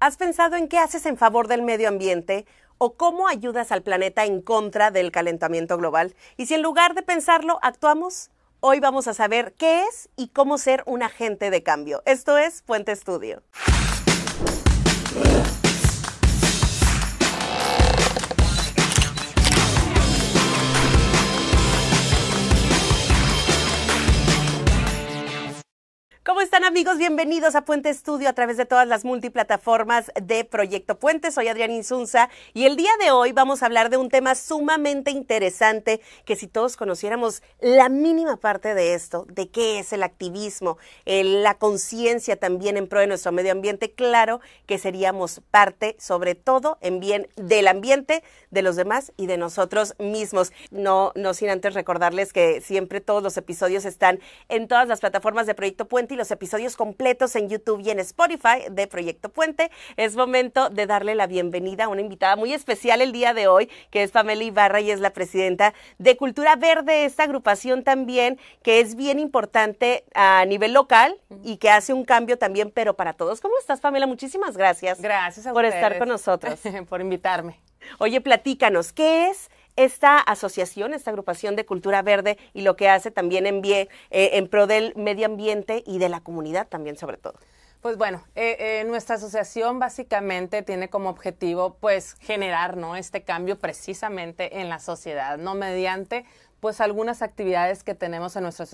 ¿Has pensado en qué haces en favor del medio ambiente? ¿O cómo ayudas al planeta en contra del calentamiento global? Y si en lugar de pensarlo, actuamos, hoy vamos a saber qué es y cómo ser un agente de cambio. Esto es Fuente Estudio. están amigos? Bienvenidos a Puente Estudio a través de todas las multiplataformas de Proyecto Puente. Soy Adrián Insunza y el día de hoy vamos a hablar de un tema sumamente interesante que si todos conociéramos la mínima parte de esto, de qué es el activismo, la conciencia también en pro de nuestro medio ambiente, claro que seríamos parte sobre todo en bien del ambiente, de los demás y de nosotros mismos. No, no sin antes recordarles que siempre todos los episodios están en todas las plataformas de Proyecto Puente y los episodios completos en YouTube y en Spotify de Proyecto Puente. Es momento de darle la bienvenida a una invitada muy especial el día de hoy, que es Pamela Ibarra y es la presidenta de Cultura Verde, esta agrupación también que es bien importante a nivel local y que hace un cambio también, pero para todos. ¿Cómo estás, Pamela? Muchísimas gracias. Gracias a por estar con nosotros. por invitarme. Oye, platícanos, ¿qué es esta asociación, esta agrupación de cultura verde y lo que hace también en, eh, en pro del medio ambiente y de la comunidad también sobre todo. Pues bueno, eh, eh, nuestra asociación básicamente tiene como objetivo pues generar ¿no? este cambio precisamente en la sociedad, no mediante pues algunas actividades que tenemos en nuestra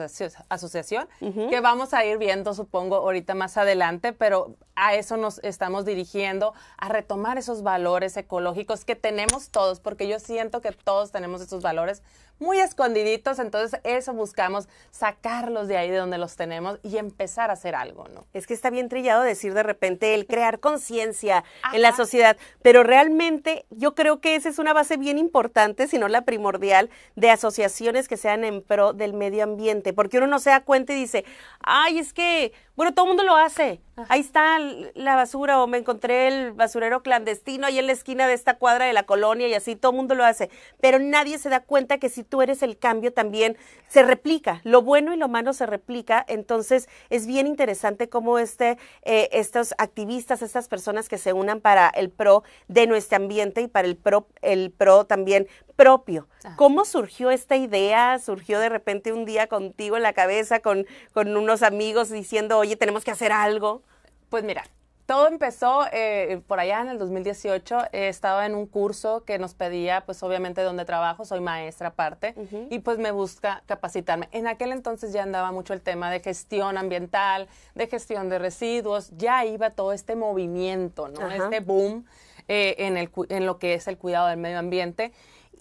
asociación, que vamos a ir viendo, supongo, ahorita más adelante, pero a eso nos estamos dirigiendo, a retomar esos valores ecológicos que tenemos todos, porque yo siento que todos tenemos esos valores muy escondiditos, entonces eso buscamos, sacarlos de ahí de donde los tenemos y empezar a hacer algo, ¿no? Es que está bien trillado decir de repente el crear conciencia en la sociedad, pero realmente yo creo que esa es una base bien importante, si no la primordial, de asociación acciones que sean en pro del medio ambiente, porque uno no se da cuenta y dice, ay, es que, bueno, todo el mundo lo hace, ah. ahí está la basura o me encontré el basurero clandestino ahí en la esquina de esta cuadra de la colonia y así, todo el mundo lo hace, pero nadie se da cuenta que si tú eres el cambio también se replica, lo bueno y lo malo se replica, entonces es bien interesante cómo este, eh, estos activistas, estas personas que se unan para el pro de nuestro ambiente y para el pro, el pro también propio. ¿Cómo surgió esta idea? idea surgió de repente un día contigo en la cabeza, con, con unos amigos diciendo, oye, tenemos que hacer algo? Pues mira, todo empezó eh, por allá en el 2018. Eh, estaba en un curso que nos pedía, pues obviamente donde trabajo, soy maestra aparte, y pues me busca capacitarme. En aquel entonces ya andaba mucho el tema de gestión ambiental, de gestión de residuos, ya iba todo este movimiento, ¿no? Este boom eh, en, el, en lo que es el cuidado del medio ambiente.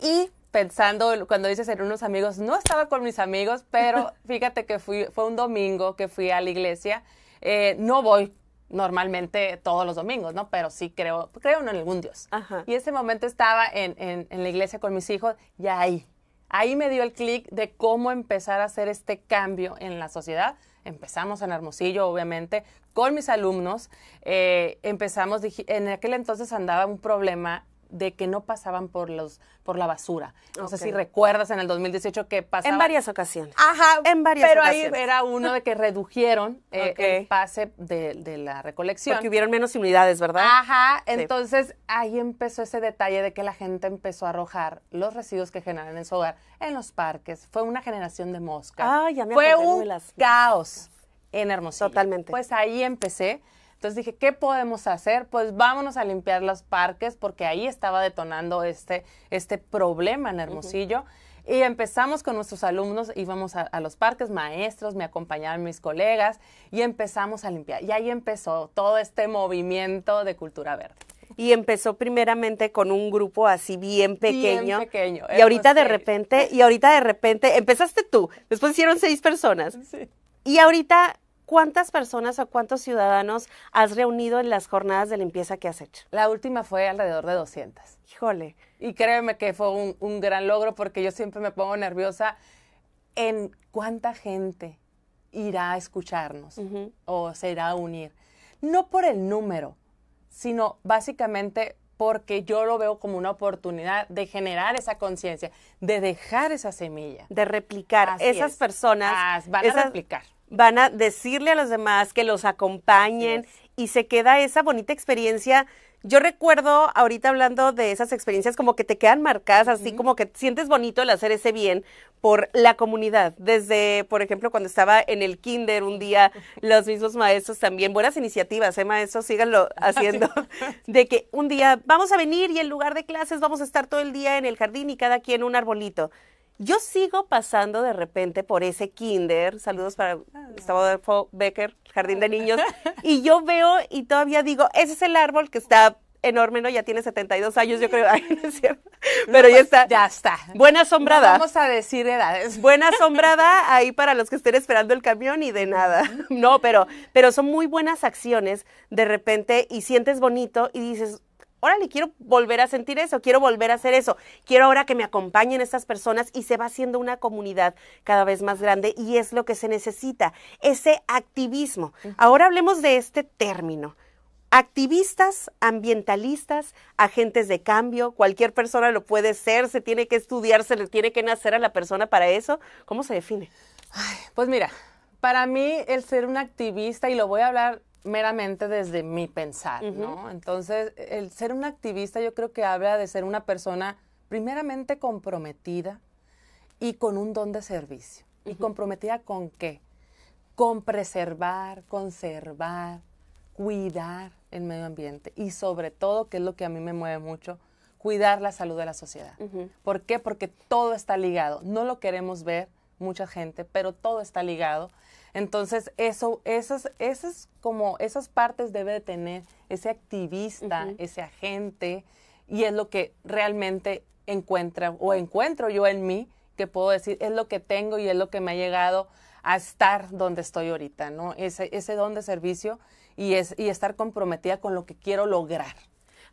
Y pensando cuando dices en unos amigos, no estaba con mis amigos, pero fíjate que fue un domingo que fui a la iglesia. Eh, no voy normalmente todos los domingos, ¿no? Pero sí creo, creo en algún Dios. Y ese momento estaba en, la iglesia con mis hijos y ahí, ahí me dio el clic de cómo empezar a hacer este cambio en la sociedad. Empezamos en Hermosillo, obviamente, con mis alumnos. Eh, empezamos, en aquel entonces andaba un problema de que no pasaban por los por la basura. No sé si recuerdas en el 2018 que pasó En varias ocasiones. Ajá, en varias pero ocasiones. Pero ahí era uno de que redujeron eh, el pase de, la recolección. Porque hubieron menos unidades, ¿verdad? Ajá, entonces ahí empezó ese detalle de que la gente empezó a arrojar los residuos que generan en su hogar en los parques. Fue una generación de moscas. Ah, ya me Fue un caos en Hermosillo. Totalmente. Pues ahí empecé. Entonces dije, ¿qué podemos hacer? Pues vámonos a limpiar los parques porque ahí estaba detonando este, este problema en Hermosillo. Y empezamos con nuestros alumnos, íbamos a, los parques, maestros, me acompañaban mis colegas y empezamos a limpiar. Y ahí empezó todo este movimiento de cultura verde. Y empezó primeramente con un grupo así bien pequeño. Bien pequeño. Y ahorita de repente, y ahorita de repente, empezaste tú, después hicieron seis personas. Y ahorita ¿Cuántas personas o cuántos ciudadanos has reunido en las jornadas de limpieza que has hecho? La última fue alrededor de 200. Híjole. Y créeme que fue un, gran logro porque yo siempre me pongo nerviosa en cuánta gente irá a escucharnos o se irá a unir. No por el número, sino básicamente porque yo lo veo como una oportunidad de generar esa conciencia, de dejar esa semilla. De replicar. a esas personas. van a replicar van a decirle a los demás que los acompañen y se queda esa bonita experiencia. Yo recuerdo ahorita hablando de esas experiencias como que te quedan marcadas, así como que sientes bonito el hacer ese bien por la comunidad. Desde, por ejemplo, cuando estaba en el kinder un día, los mismos maestros también, buenas iniciativas, ¿eh, maestros? Síganlo haciendo. de que un día vamos a venir y en lugar de clases vamos a estar todo el día en el jardín y cada quien un arbolito. Yo sigo pasando de repente por ese kinder, saludos para Gustavo Becker, jardín de niños, y yo veo y todavía digo, ese es el árbol que está enorme, ¿no? Ya tiene 72 años, yo creo, Pero ya pues, está. Ya está. Buena asombrada, vamos a decir edades. Buena asombrada ahí para los que estén esperando el camión y de nada. No, pero, pero son muy buenas acciones de repente y sientes bonito y dices, órale, quiero volver a sentir eso, quiero volver a hacer eso, quiero ahora que me acompañen estas personas y se va haciendo una comunidad cada vez más grande y es lo que se necesita, ese activismo. Ahora hablemos de este término. Activistas, ambientalistas, agentes de cambio, cualquier persona lo puede ser, se tiene que estudiar, se le tiene que nacer a la persona para eso. ¿Cómo se define? pues mira, para mí el ser un activista, y lo voy a hablar meramente desde mi pensar, ¿no? Entonces, el ser un activista yo creo que habla de ser una persona primeramente comprometida y con un don de servicio. ¿Y comprometida con qué? Con preservar, conservar, cuidar el medio ambiente y sobre todo, que es lo que a mí me mueve mucho, cuidar la salud de la sociedad. ¿Por qué? Porque todo está ligado. No lo queremos ver mucha gente, pero todo está ligado entonces, eso, esas, esas, como esas partes debe de tener ese activista, ese agente, y es lo que realmente encuentra o encuentro yo en mí, que puedo decir, es lo que tengo y es lo que me ha llegado a estar donde estoy ahorita, ¿no? Ese, ese don de servicio y, es, y estar comprometida con lo que quiero lograr.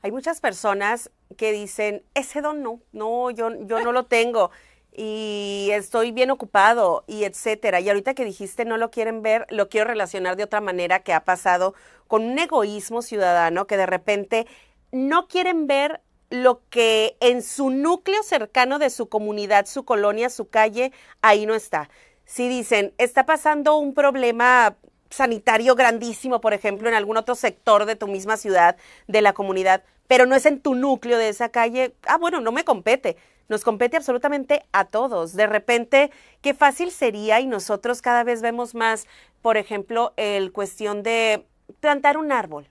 Hay muchas personas que dicen, ese don no, no, yo, yo no lo tengo y estoy bien ocupado y etcétera. Y ahorita que dijiste no lo quieren ver, lo quiero relacionar de otra manera que ha pasado con un egoísmo ciudadano que de repente no quieren ver lo que en su núcleo cercano de su comunidad, su colonia, su calle, ahí no está. Si dicen, está pasando un problema sanitario grandísimo, por ejemplo, en algún otro sector de tu misma ciudad, de la comunidad, pero no es en tu núcleo de esa calle, ah, bueno, no me compete nos compete absolutamente a todos. De repente, qué fácil sería y nosotros cada vez vemos más, por ejemplo, el cuestión de plantar un árbol.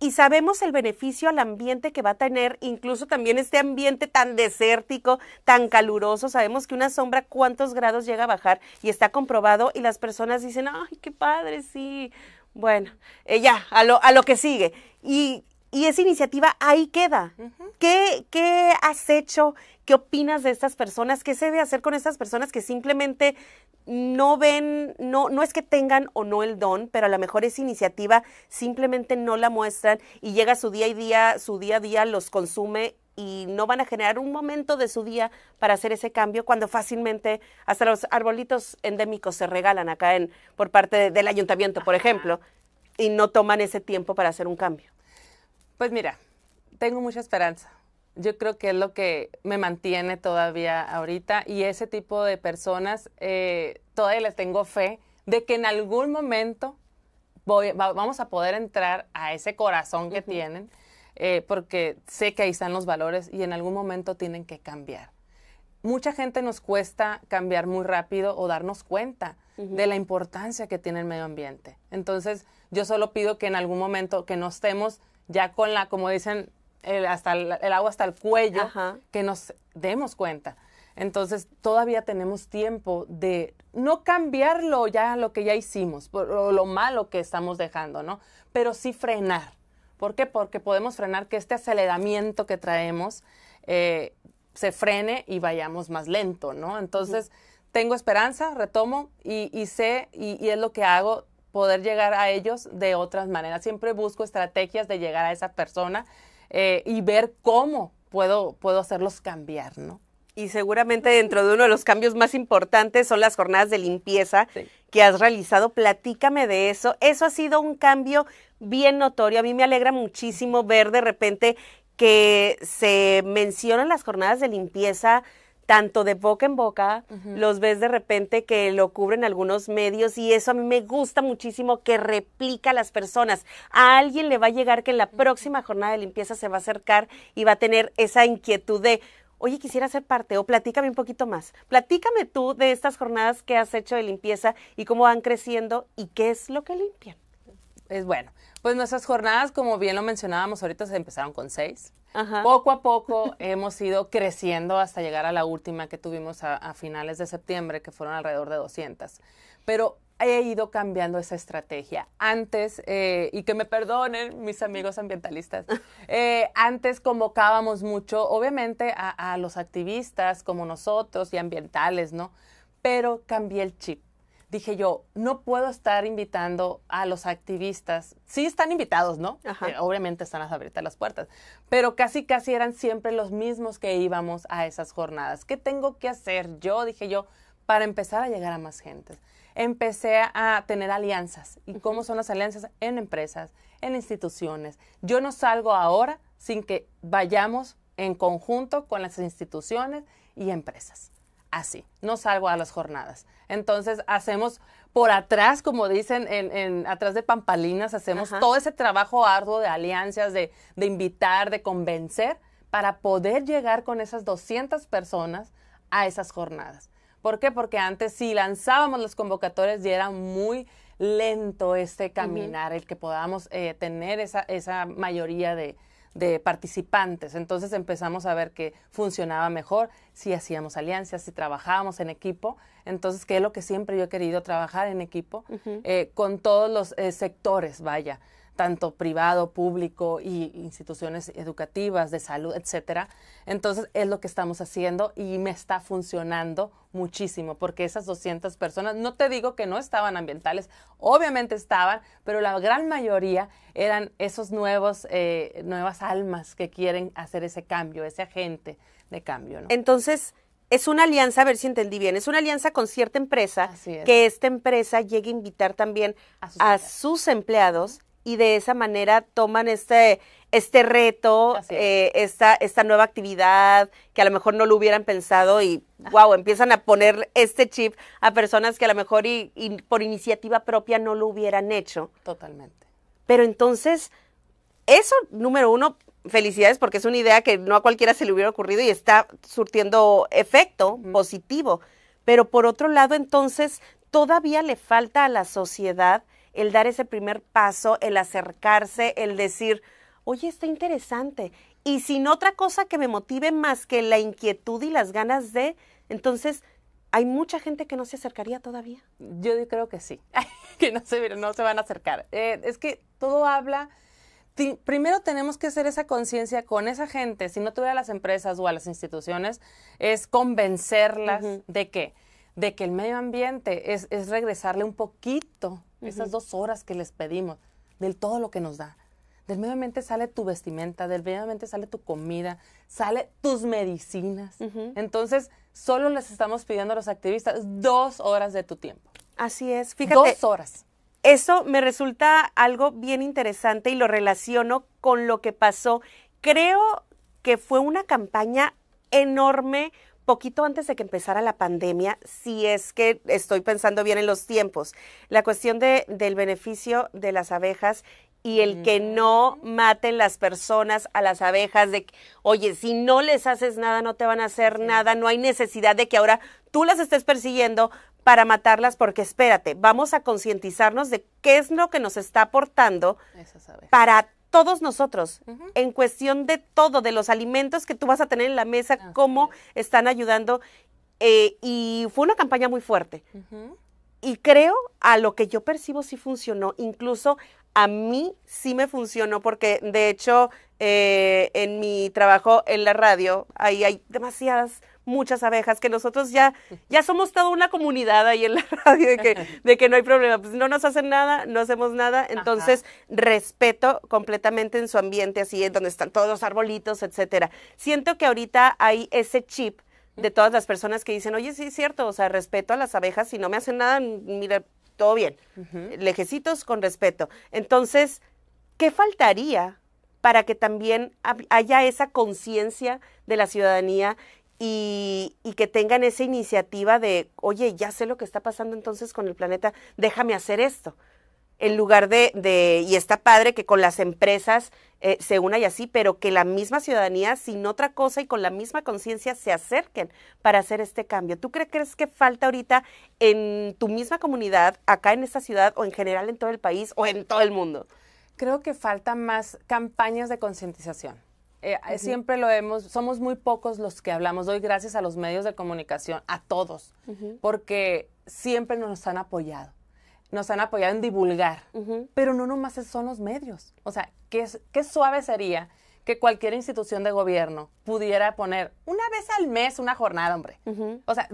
Y sabemos el beneficio al ambiente que va a tener, incluso también este ambiente tan desértico, tan caluroso. Sabemos que una sombra cuántos grados llega a bajar y está comprobado y las personas dicen, ay, qué padre, sí. Bueno, eh, ya, a lo, a lo que sigue. Y, y esa iniciativa ahí queda. ¿Qué, ¿Qué, has hecho? ¿Qué opinas de estas personas? ¿Qué se debe hacer con estas personas que simplemente no ven, no, no es que tengan o no el don, pero a lo mejor esa iniciativa simplemente no la muestran y llega su día y día, su día a día los consume y no van a generar un momento de su día para hacer ese cambio cuando fácilmente hasta los arbolitos endémicos se regalan acá en por parte del ayuntamiento, por ejemplo, y no toman ese tiempo para hacer un cambio. Pues mira, tengo mucha esperanza. Yo creo que es lo que me mantiene todavía ahorita y ese tipo de personas eh, todavía les tengo fe de que en algún momento vamos a poder entrar a ese corazón que tienen, eh, porque sé que ahí están los valores y en algún momento tienen que cambiar. Mucha gente nos cuesta cambiar muy rápido o darnos cuenta de la importancia que tiene el medio ambiente. Entonces, yo solo pido que en algún momento que no estemos ya con la, como dicen, el, hasta el, agua hasta el cuello, que nos demos cuenta. Entonces, todavía tenemos tiempo de no cambiarlo ya lo que ya hicimos, por, o lo malo que estamos dejando, ¿no? Pero sí frenar. ¿Por qué? Porque podemos frenar que este aceleramiento que traemos eh, se frene y vayamos más lento, ¿no? Entonces, tengo esperanza, retomo y, sé, y, es lo que hago poder llegar a ellos de otras maneras. Siempre busco estrategias de llegar a esa persona eh, y ver cómo puedo, puedo hacerlos cambiar, ¿no? Y seguramente dentro de uno de los cambios más importantes son las jornadas de limpieza que has realizado. Platícame de eso. Eso ha sido un cambio bien notorio. A mí me alegra muchísimo ver de repente que se mencionan las jornadas de limpieza tanto de boca en boca, los ves de repente que lo cubren algunos medios y eso a mí me gusta muchísimo que replica a las personas. A alguien le va a llegar que en la próxima jornada de limpieza se va a acercar y va a tener esa inquietud de, oye, quisiera ser parte o platícame un poquito más. Platícame tú de estas jornadas que has hecho de limpieza y cómo van creciendo y qué es lo que limpian. Es bueno, pues nuestras jornadas, como bien lo mencionábamos ahorita, se empezaron con seis. Poco a poco hemos ido creciendo hasta llegar a la última que tuvimos a, finales de septiembre, que fueron alrededor de 200. Pero he ido cambiando esa estrategia. Antes, eh, y que me perdonen mis amigos ambientalistas, eh, antes convocábamos mucho, obviamente, a, a, los activistas como nosotros y ambientales, ¿no? Pero cambié el chip dije yo, no puedo estar invitando a los activistas. Sí están invitados, ¿no? Eh, obviamente están a abrirte las puertas, pero casi casi eran siempre los mismos que íbamos a esas jornadas. ¿Qué tengo que hacer yo? Dije yo, para empezar a llegar a más gente. Empecé a tener alianzas. ¿Y cómo son las alianzas? En empresas, en instituciones. Yo no salgo ahora sin que vayamos en conjunto con las instituciones y empresas. Así, no salgo a las jornadas. Entonces hacemos por atrás, como dicen, atrás de Pampalinas, hacemos todo ese trabajo arduo de alianzas, de, invitar, de convencer, para poder llegar con esas 200 personas a esas jornadas. ¿Por qué? Porque antes si lanzábamos los convocatorias ya era muy lento este caminar, el que podamos eh, tener esa mayoría de, de participantes. Entonces empezamos a ver que funcionaba mejor si hacíamos alianzas, si trabajábamos en equipo. Entonces, que es lo que siempre yo he querido, trabajar en equipo eh, con todos los eh, sectores, vaya tanto privado, público y instituciones educativas, de salud, etcétera. Entonces, es lo que estamos haciendo y me está funcionando muchísimo, porque esas 200 personas, no te digo que no estaban ambientales, obviamente estaban, pero la gran mayoría eran esos nuevos, eh, nuevas almas que quieren hacer ese cambio, ese agente de cambio. Entonces, es una alianza, a ver si entendí bien, es una alianza con cierta empresa, que esta empresa llegue a invitar también a sus empleados y de esa manera toman este, este reto, eh, esta, esta nueva actividad que a lo mejor no lo hubieran pensado y wow, ah. empiezan a poner este chip a personas que a lo mejor y, por iniciativa propia no lo hubieran hecho. Totalmente. Pero entonces, eso, número uno, felicidades porque es una idea que no a cualquiera se le hubiera ocurrido y está surtiendo efecto positivo. Pero por otro lado, entonces, todavía le falta a la sociedad el dar ese primer paso, el acercarse, el decir, oye, está interesante. Y sin otra cosa que me motive más que la inquietud y las ganas de, entonces hay mucha gente que no se acercaría todavía. Yo creo que sí, que no se, no se van a acercar. Eh, es que todo habla... primero tenemos que hacer esa conciencia con esa gente, si no tuviera a las empresas o a las instituciones, es convencerlas de que de que el medio ambiente es, es regresarle un poquito esas dos horas que les pedimos, del todo lo que nos da. Del medio ambiente sale tu vestimenta, del medio ambiente sale tu comida, sale tus medicinas. Entonces, solo les estamos pidiendo a los activistas dos horas de tu tiempo. Así es, fíjate. Dos horas. Eso me resulta algo bien interesante y lo relaciono con lo que pasó. Creo que fue una campaña enorme poquito antes de que empezara la pandemia, si es que estoy pensando bien en los tiempos, la cuestión de, del beneficio de las abejas y el que no maten las personas a las abejas de oye, si no les haces nada, no te van a hacer nada, no hay necesidad de que ahora tú las estés persiguiendo para matarlas, porque espérate, vamos a concientizarnos de qué es lo que nos está aportando para todos nosotros, en cuestión de todo, de los alimentos que tú vas a tener en la mesa, cómo están ayudando. Eh, y fue una campaña muy fuerte. Y creo, a lo que yo percibo, sí funcionó. Incluso a mí sí me funcionó, porque de hecho, eh, en mi trabajo en la radio, ahí hay demasiadas muchas abejas, que nosotros ya, ya somos toda una comunidad ahí en la radio de que, de que no hay problema. Pues no nos hacen nada, no hacemos nada. Entonces, respeto completamente en su ambiente, así en donde están todos los arbolitos, etcétera. Siento que ahorita hay ese chip de todas las personas que dicen, oye, sí es cierto, o sea, respeto a las abejas, si no me hacen nada, mira, todo bien. Lejecitos con respeto. Entonces, ¿qué faltaría para que también haya esa conciencia de la ciudadanía y, que tengan esa iniciativa de, oye, ya sé lo que está pasando entonces con el planeta, déjame hacer esto. En lugar de, y está padre que con las empresas eh, se una y así, pero que la misma ciudadanía, sin otra cosa y con la misma conciencia, se acerquen para hacer este cambio. ¿Tú crees que falta ahorita en tu misma comunidad, acá en esta ciudad o en general en todo el país o en todo el mundo? Creo que faltan más campañas de concientización eh, eh, siempre lo hemos, somos muy pocos los que hablamos. hoy gracias a los medios de comunicación, a todos, porque siempre nos han apoyado. Nos han apoyado en divulgar, pero no nomás son los medios. O sea, qué, qué suave sería que cualquier institución de gobierno pudiera poner una vez al mes una jornada, hombre. O sea,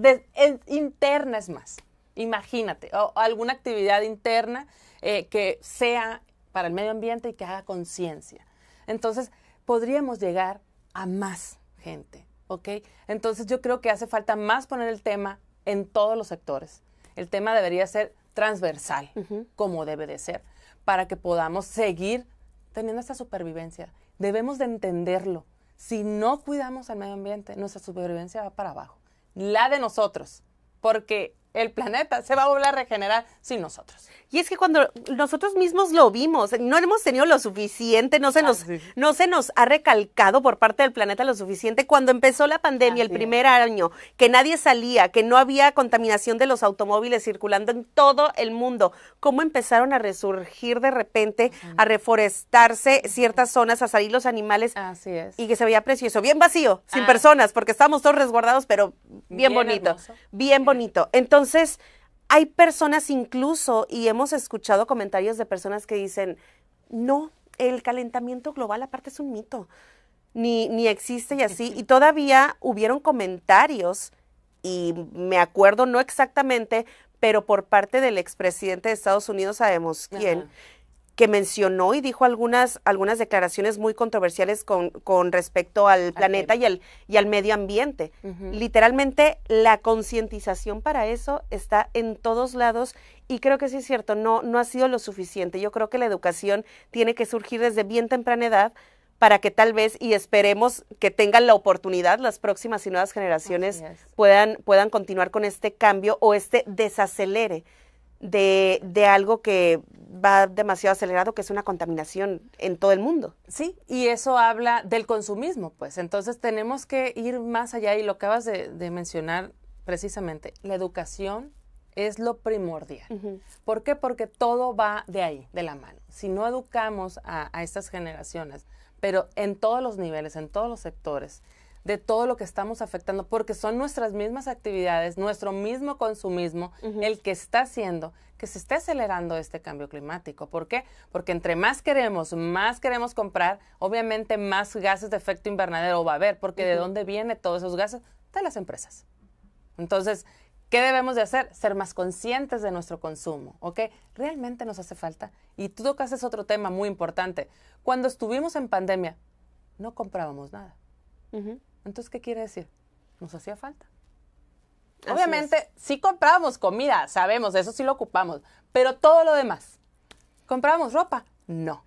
interna es más. Imagínate, o, alguna actividad interna eh, que sea para el medio ambiente y que haga conciencia. Entonces, podríamos llegar a más gente, ¿ok? Entonces yo creo que hace falta más poner el tema en todos los sectores. El tema debería ser transversal, como debe de ser, para que podamos seguir teniendo esta supervivencia. Debemos de entenderlo. Si no cuidamos al medio ambiente, nuestra supervivencia va para abajo. La de nosotros, porque el planeta se va a volver a regenerar sin nosotros. Y es que cuando nosotros mismos lo vimos, no hemos tenido lo suficiente, no se ah, nos, no se nos ha recalcado por parte del planeta lo suficiente. Cuando empezó la pandemia, el primer año, que nadie salía, que no había contaminación de los automóviles circulando en todo el mundo, cómo empezaron a resurgir de repente, a reforestarse ciertas zonas, a salir los animales. Así es. Y que se veía precioso, bien vacío, sin ah. personas, porque estábamos todos resguardados, pero bien, bonito. Bien bonito. Entonces, entonces, hay personas incluso, y hemos escuchado comentarios de personas que dicen, no, el calentamiento global aparte es un mito, ni, ni existe y así. Y todavía hubieron comentarios, y me acuerdo no exactamente, pero por parte del expresidente de Estados Unidos, sabemos quién que mencionó y dijo algunas, algunas declaraciones muy controversiales con, con respecto al, planeta y al, y al, medio ambiente. Literalmente la concientización para eso está en todos lados y creo que sí es cierto, no, no ha sido lo suficiente. Yo creo que la educación tiene que surgir desde bien temprana edad para que tal vez y esperemos que tengan la oportunidad las próximas y nuevas generaciones puedan, puedan continuar con este cambio o este desacelere de, de algo que va demasiado acelerado, que es una contaminación en todo el mundo. Sí, y eso habla del consumismo, pues. Entonces tenemos que ir más allá y lo acabas de, de mencionar precisamente, la educación es lo primordial. ¿Por qué? Porque todo va de ahí, de la mano. Si no educamos a estas generaciones, pero en todos los niveles, en todos los sectores, de todo lo que estamos afectando, porque son nuestras mismas actividades, nuestro mismo consumismo, el que está haciendo que se esté acelerando este cambio climático. ¿Por qué? Porque entre más queremos, más queremos comprar, obviamente más gases de efecto invernadero va a haber, porque ¿de dónde vienen todos esos gases? De las empresas. Entonces, ¿Qué debemos de hacer? Ser más conscientes de nuestro consumo, ¿ok? Realmente nos hace falta. Y tú tocas es otro tema muy importante. Cuando estuvimos en pandemia, no comprábamos nada. Entonces, ¿qué quiere decir? Nos hacía falta. Obviamente, sí comprábamos comida, sabemos, eso sí lo ocupamos, pero todo lo demás. ¿Comprábamos ropa? No.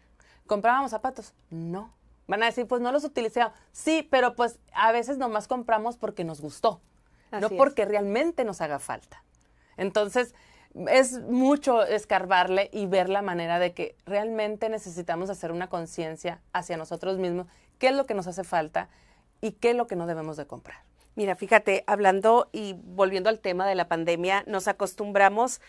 ¿Comprábamos zapatos? No. Van a decir, pues no los utilicé. Sí, pero pues a veces nomás compramos porque nos gustó, no porque realmente nos haga falta. Entonces, es mucho escarbarle y ver la manera de que realmente necesitamos hacer una conciencia hacia nosotros mismos, qué es lo que nos hace falta y qué es lo que no debemos de comprar. Mira, fíjate, hablando y volviendo al tema de la pandemia, nos acostumbramos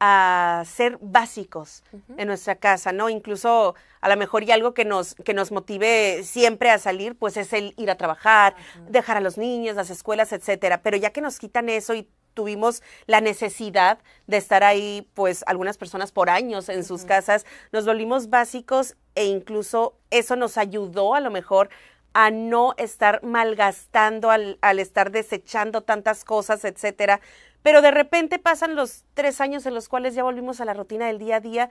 a ser básicos en nuestra casa, ¿no? Incluso a lo mejor y algo que nos, que nos motive siempre a salir, pues es el ir a trabajar, dejar a los niños, las escuelas, etcétera. Pero ya que nos quitan eso y tuvimos la necesidad de estar ahí, pues algunas personas por años en sus casas, nos volvimos básicos e incluso eso nos ayudó a lo mejor a no estar malgastando, al, al estar desechando tantas cosas, etcétera. Pero de repente pasan los tres años en los cuales ya volvimos a la rutina del día a día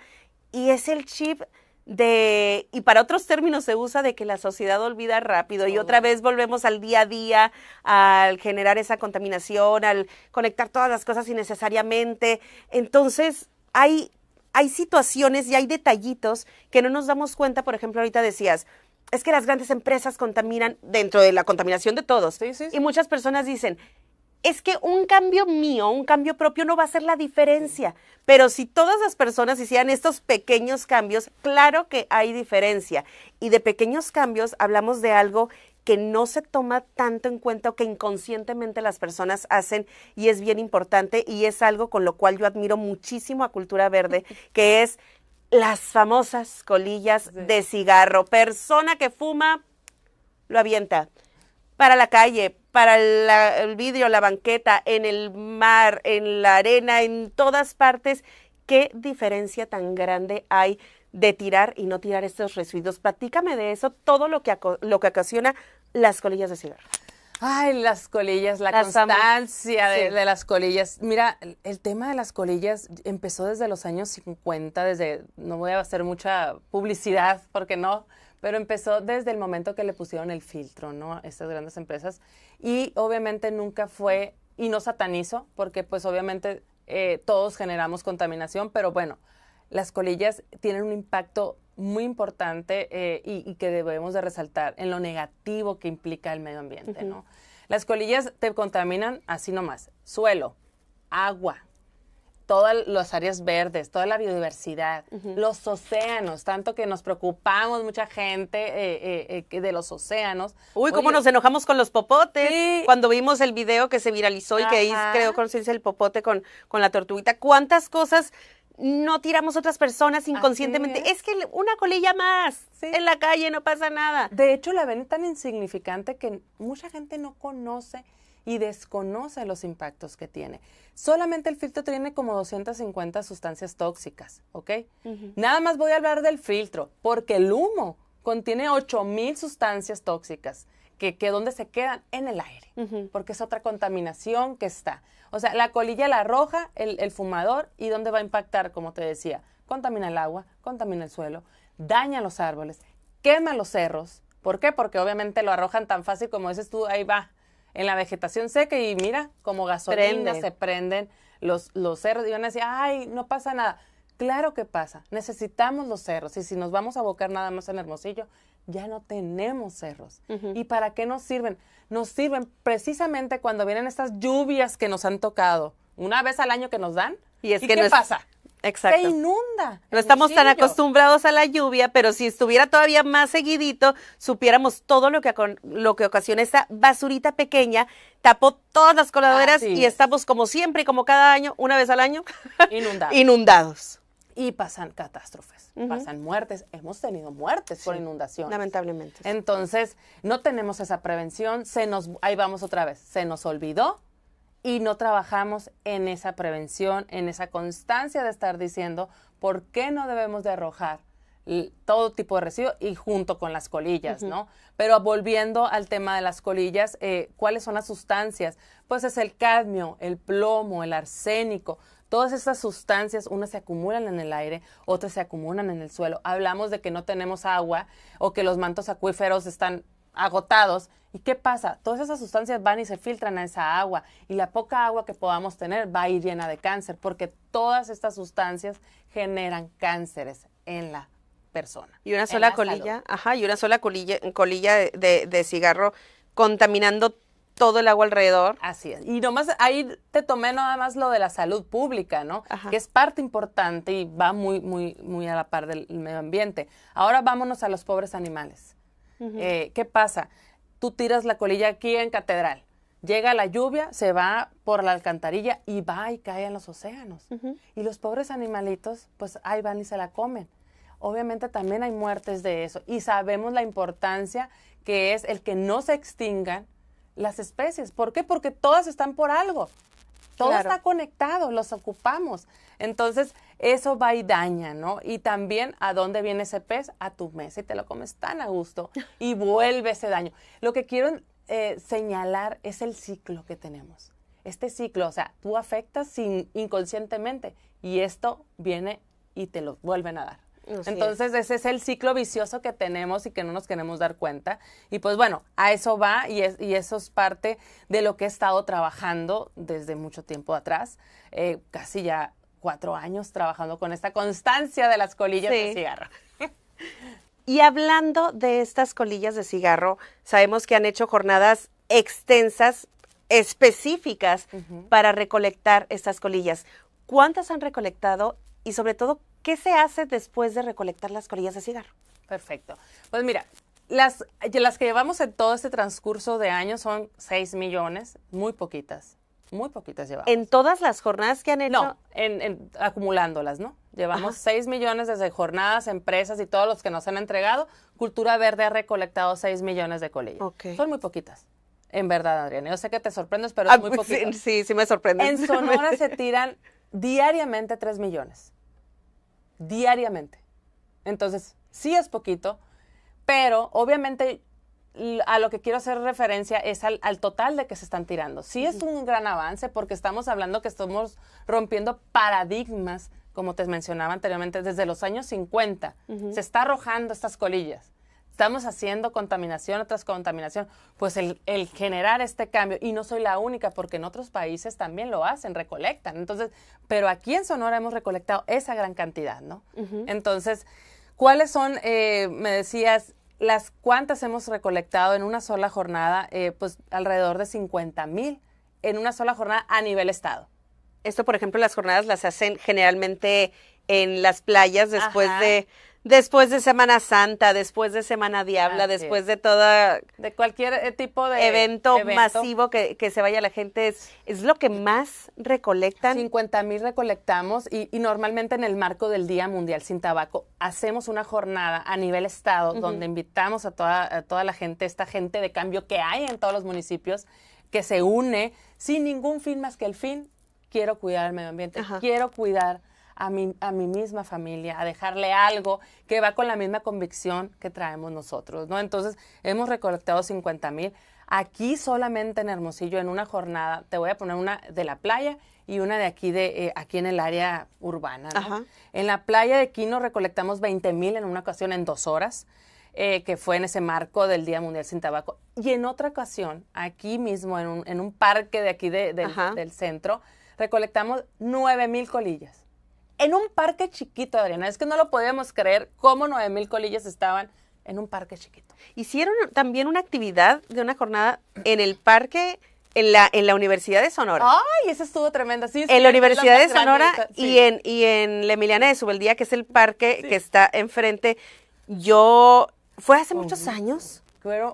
y es el chip de, y para otros términos se usa de que la sociedad olvida rápido y otra vez volvemos al día a día, al generar esa contaminación, al conectar todas las cosas innecesariamente. Entonces, hay, hay situaciones y hay detallitos que no nos damos cuenta, por ejemplo, ahorita decías, es que las grandes empresas contaminan dentro de la contaminación de todos. Y muchas personas dicen, es que un cambio mío, un cambio propio no va a ser la diferencia. Pero si todas las personas hicieran estos pequeños cambios, claro que hay diferencia. Y de pequeños cambios hablamos de algo que no se toma tanto en cuenta o que inconscientemente las personas hacen y es bien importante y es algo con lo cual yo admiro muchísimo a Cultura Verde, que es las famosas colillas de cigarro. Persona que fuma, lo avienta para la calle, para el vidrio, la banqueta, en el mar, en la arena, en todas partes. ¿Qué diferencia tan grande hay de tirar y no tirar estos residuos? Platícame de eso, todo lo que, lo que ocasiona las colillas de cigarro. Ay, las colillas, la constancia de, las colillas. Mira, el tema de las colillas empezó desde los años 50, desde, no voy a hacer mucha publicidad porque no, pero empezó desde el momento que le pusieron el filtro, ¿no? A estas grandes empresas. Y obviamente nunca fue, y no satanizo, porque pues obviamente eh, todos generamos contaminación, pero bueno, las colillas tienen un impacto muy importante eh, y, que debemos de resaltar en lo negativo que implica el medio ambiente, ¿no? Las colillas te contaminan así nomás, suelo, agua, todas las áreas verdes, toda la biodiversidad, los océanos, tanto que nos preocupamos mucha gente eh, eh, de los océanos. Uy, cómo nos enojamos con los popotes. Cuando vimos el video que se viralizó y que ahí creo que el popote con la tortuguita, cuántas cosas no tiramos otras personas inconscientemente. Es. que una colilla más en la calle no pasa nada. De hecho, la ven tan insignificante que mucha gente no conoce y desconoce los impactos que tiene. Solamente el filtro tiene como 250 sustancias tóxicas, ¿ok? Nada más voy a hablar del filtro, porque el humo contiene 8.000 sustancias tóxicas que, donde se quedan en el aire, porque es otra contaminación que está. O sea, la colilla la arroja el, fumador y dónde va a impactar, como te decía, contamina el agua, contamina el suelo, daña los árboles, quema los cerros. ¿Por qué? Porque obviamente lo arrojan tan fácil como dices tú, ahí va, en la vegetación seca y mira, como gasolina se prenden los, los cerros y van a decir, ay, no pasa nada. Claro que pasa, necesitamos los cerros y si nos vamos a abocar nada más en Hermosillo, ya no tenemos cerros. ¿Y para qué nos sirven? Nos sirven precisamente cuando vienen estas lluvias que nos han tocado, una vez al año que nos dan. ¿Y, es que qué no pasa? Exacto. Se inunda. No estamos tan acostumbrados a la lluvia, pero si estuviera todavía más seguidito, supiéramos todo lo que, lo que ocasiona esta basurita pequeña, tapó todas las coladeras y estamos como siempre y como cada año, una vez al año, inundados. inundados. Y pasan catástrofes pasan muertes. Hemos tenido muertes por inundación. Lamentablemente. Entonces, no tenemos esa prevención. Se nos, ahí vamos otra vez, se nos olvidó y no trabajamos en esa prevención, en esa constancia de estar diciendo por qué no debemos de arrojar todo tipo de residuos y junto con las colillas, ¿no? Pero volviendo al tema de las colillas, eh, ¿cuáles son las sustancias? Pues es el cadmio, el plomo, el arsénico, Todas estas sustancias, unas se acumulan en el aire, otras se acumulan en el suelo. Hablamos de que no tenemos agua o que los mantos acuíferos están agotados. ¿Y qué pasa? Todas esas sustancias van y se filtran a esa agua y la poca agua que podamos tener va a ir llena de cáncer porque todas estas sustancias generan cánceres en la persona. Y una sola colilla, ajá, y una sola colilla, de, de cigarro contaminando todo el agua alrededor. Así es. Y nomás ahí te tomé nada más lo de la salud pública, ¿no? Que es parte importante y va muy, muy, muy a la par del medio ambiente. Ahora vámonos a los pobres animales. Eh, ¿Qué pasa? Tú tiras la colilla aquí en catedral. Llega la lluvia, se va por la alcantarilla y va y cae en los océanos. Y los pobres animalitos, pues ahí van y se la comen. Obviamente también hay muertes de eso y sabemos la importancia que es el que no se extingan las especies. ¿Por qué? Porque todas están por algo. Todo está conectado, los ocupamos. Entonces, eso va y daña, ¿no? Y también, ¿a dónde viene ese pez? A tu mesa y te lo comes tan a gusto y vuelve ese daño. Lo que quiero eh, señalar es el ciclo que tenemos. Este ciclo, o sea, tú afectas sin, inconscientemente y esto viene y te lo vuelven a dar. Entonces, ese es el ciclo vicioso que tenemos y que no nos queremos dar cuenta. Y pues bueno, a eso va y, eso es parte de lo que he estado trabajando desde mucho tiempo atrás, eh, casi ya cuatro años trabajando con esta constancia de las colillas de cigarro. y hablando de estas colillas de cigarro, sabemos que han hecho jornadas extensas, específicas, para recolectar estas colillas. ¿Cuántas han recolectado y sobre todo ¿Qué se hace después de recolectar las colillas de cigarro? Perfecto. Pues mira, las, que llevamos en todo este transcurso de años son 6 millones, muy poquitas, muy poquitas llevamos. ¿En todas las jornadas que han hecho? No, acumulándolas, ¿no? Llevamos 6 millones desde jornadas, empresas y todos los que nos han entregado. Cultura Verde ha recolectado 6 millones de colillas. Son muy poquitas. En verdad, Adriana, yo sé que te sorprendes, pero ah, muy pues poquito. Sí, sí, me sorprende. En Sonora se tiran diariamente 3 millones diariamente. Entonces, sí es poquito, pero obviamente a lo que quiero hacer referencia es al, total de que se están tirando. Sí es un gran avance porque estamos hablando que estamos rompiendo paradigmas, como te mencionaba anteriormente, desde los años 50. Se está arrojando estas colillas. Estamos haciendo contaminación otras contaminación. Pues el, generar este cambio, y no soy la única, porque en otros países también lo hacen, recolectan. Entonces, pero aquí en Sonora hemos recolectado esa gran cantidad, ¿no? Entonces, ¿cuáles son, eh, me decías, las cuántas hemos recolectado en una sola jornada? Eh, pues alrededor de 50 mil en una sola jornada a nivel estado. Esto, por ejemplo, las jornadas las hacen generalmente en las playas después de Después de Semana Santa, después de Semana Diabla, después de toda... De cualquier eh, tipo de... Evento, masivo que, se vaya la gente, es, lo que más recolectan. 50 mil recolectamos y, normalmente en el marco del Día Mundial Sin Tabaco hacemos una jornada a nivel estado donde invitamos a toda, toda la gente, esta gente de cambio que hay en todos los municipios, que se une sin ningún fin más que el fin, quiero cuidar el medio ambiente, quiero cuidar a mi, a mi misma familia, a dejarle algo que va con la misma convicción que traemos nosotros, ¿no? Entonces, hemos recolectado 50 mil. Aquí solamente en Hermosillo, en una jornada, te voy a poner una de la playa y una de aquí, de, eh, aquí en el área urbana. ¿no? En la playa de Quino recolectamos 20 mil en una ocasión en dos horas. Eh, que fue en ese marco del Día Mundial Sin Tabaco. Y en otra ocasión, aquí mismo, en un, en un parque de aquí del, del, centro, recolectamos 9 mil colillas en un parque chiquito, Adriana. Es que no lo podíamos creer cómo 9000 colillas estaban en un parque chiquito. Hicieron también una actividad de una jornada en el parque en la, en la Universidad de Sonora. Ay, eso estuvo tremendo, sí. en la Universidad de Sonora y, en, y en la Emiliana de Subeldía, que es el parque que está enfrente. Yo, fue hace oh, muchos años.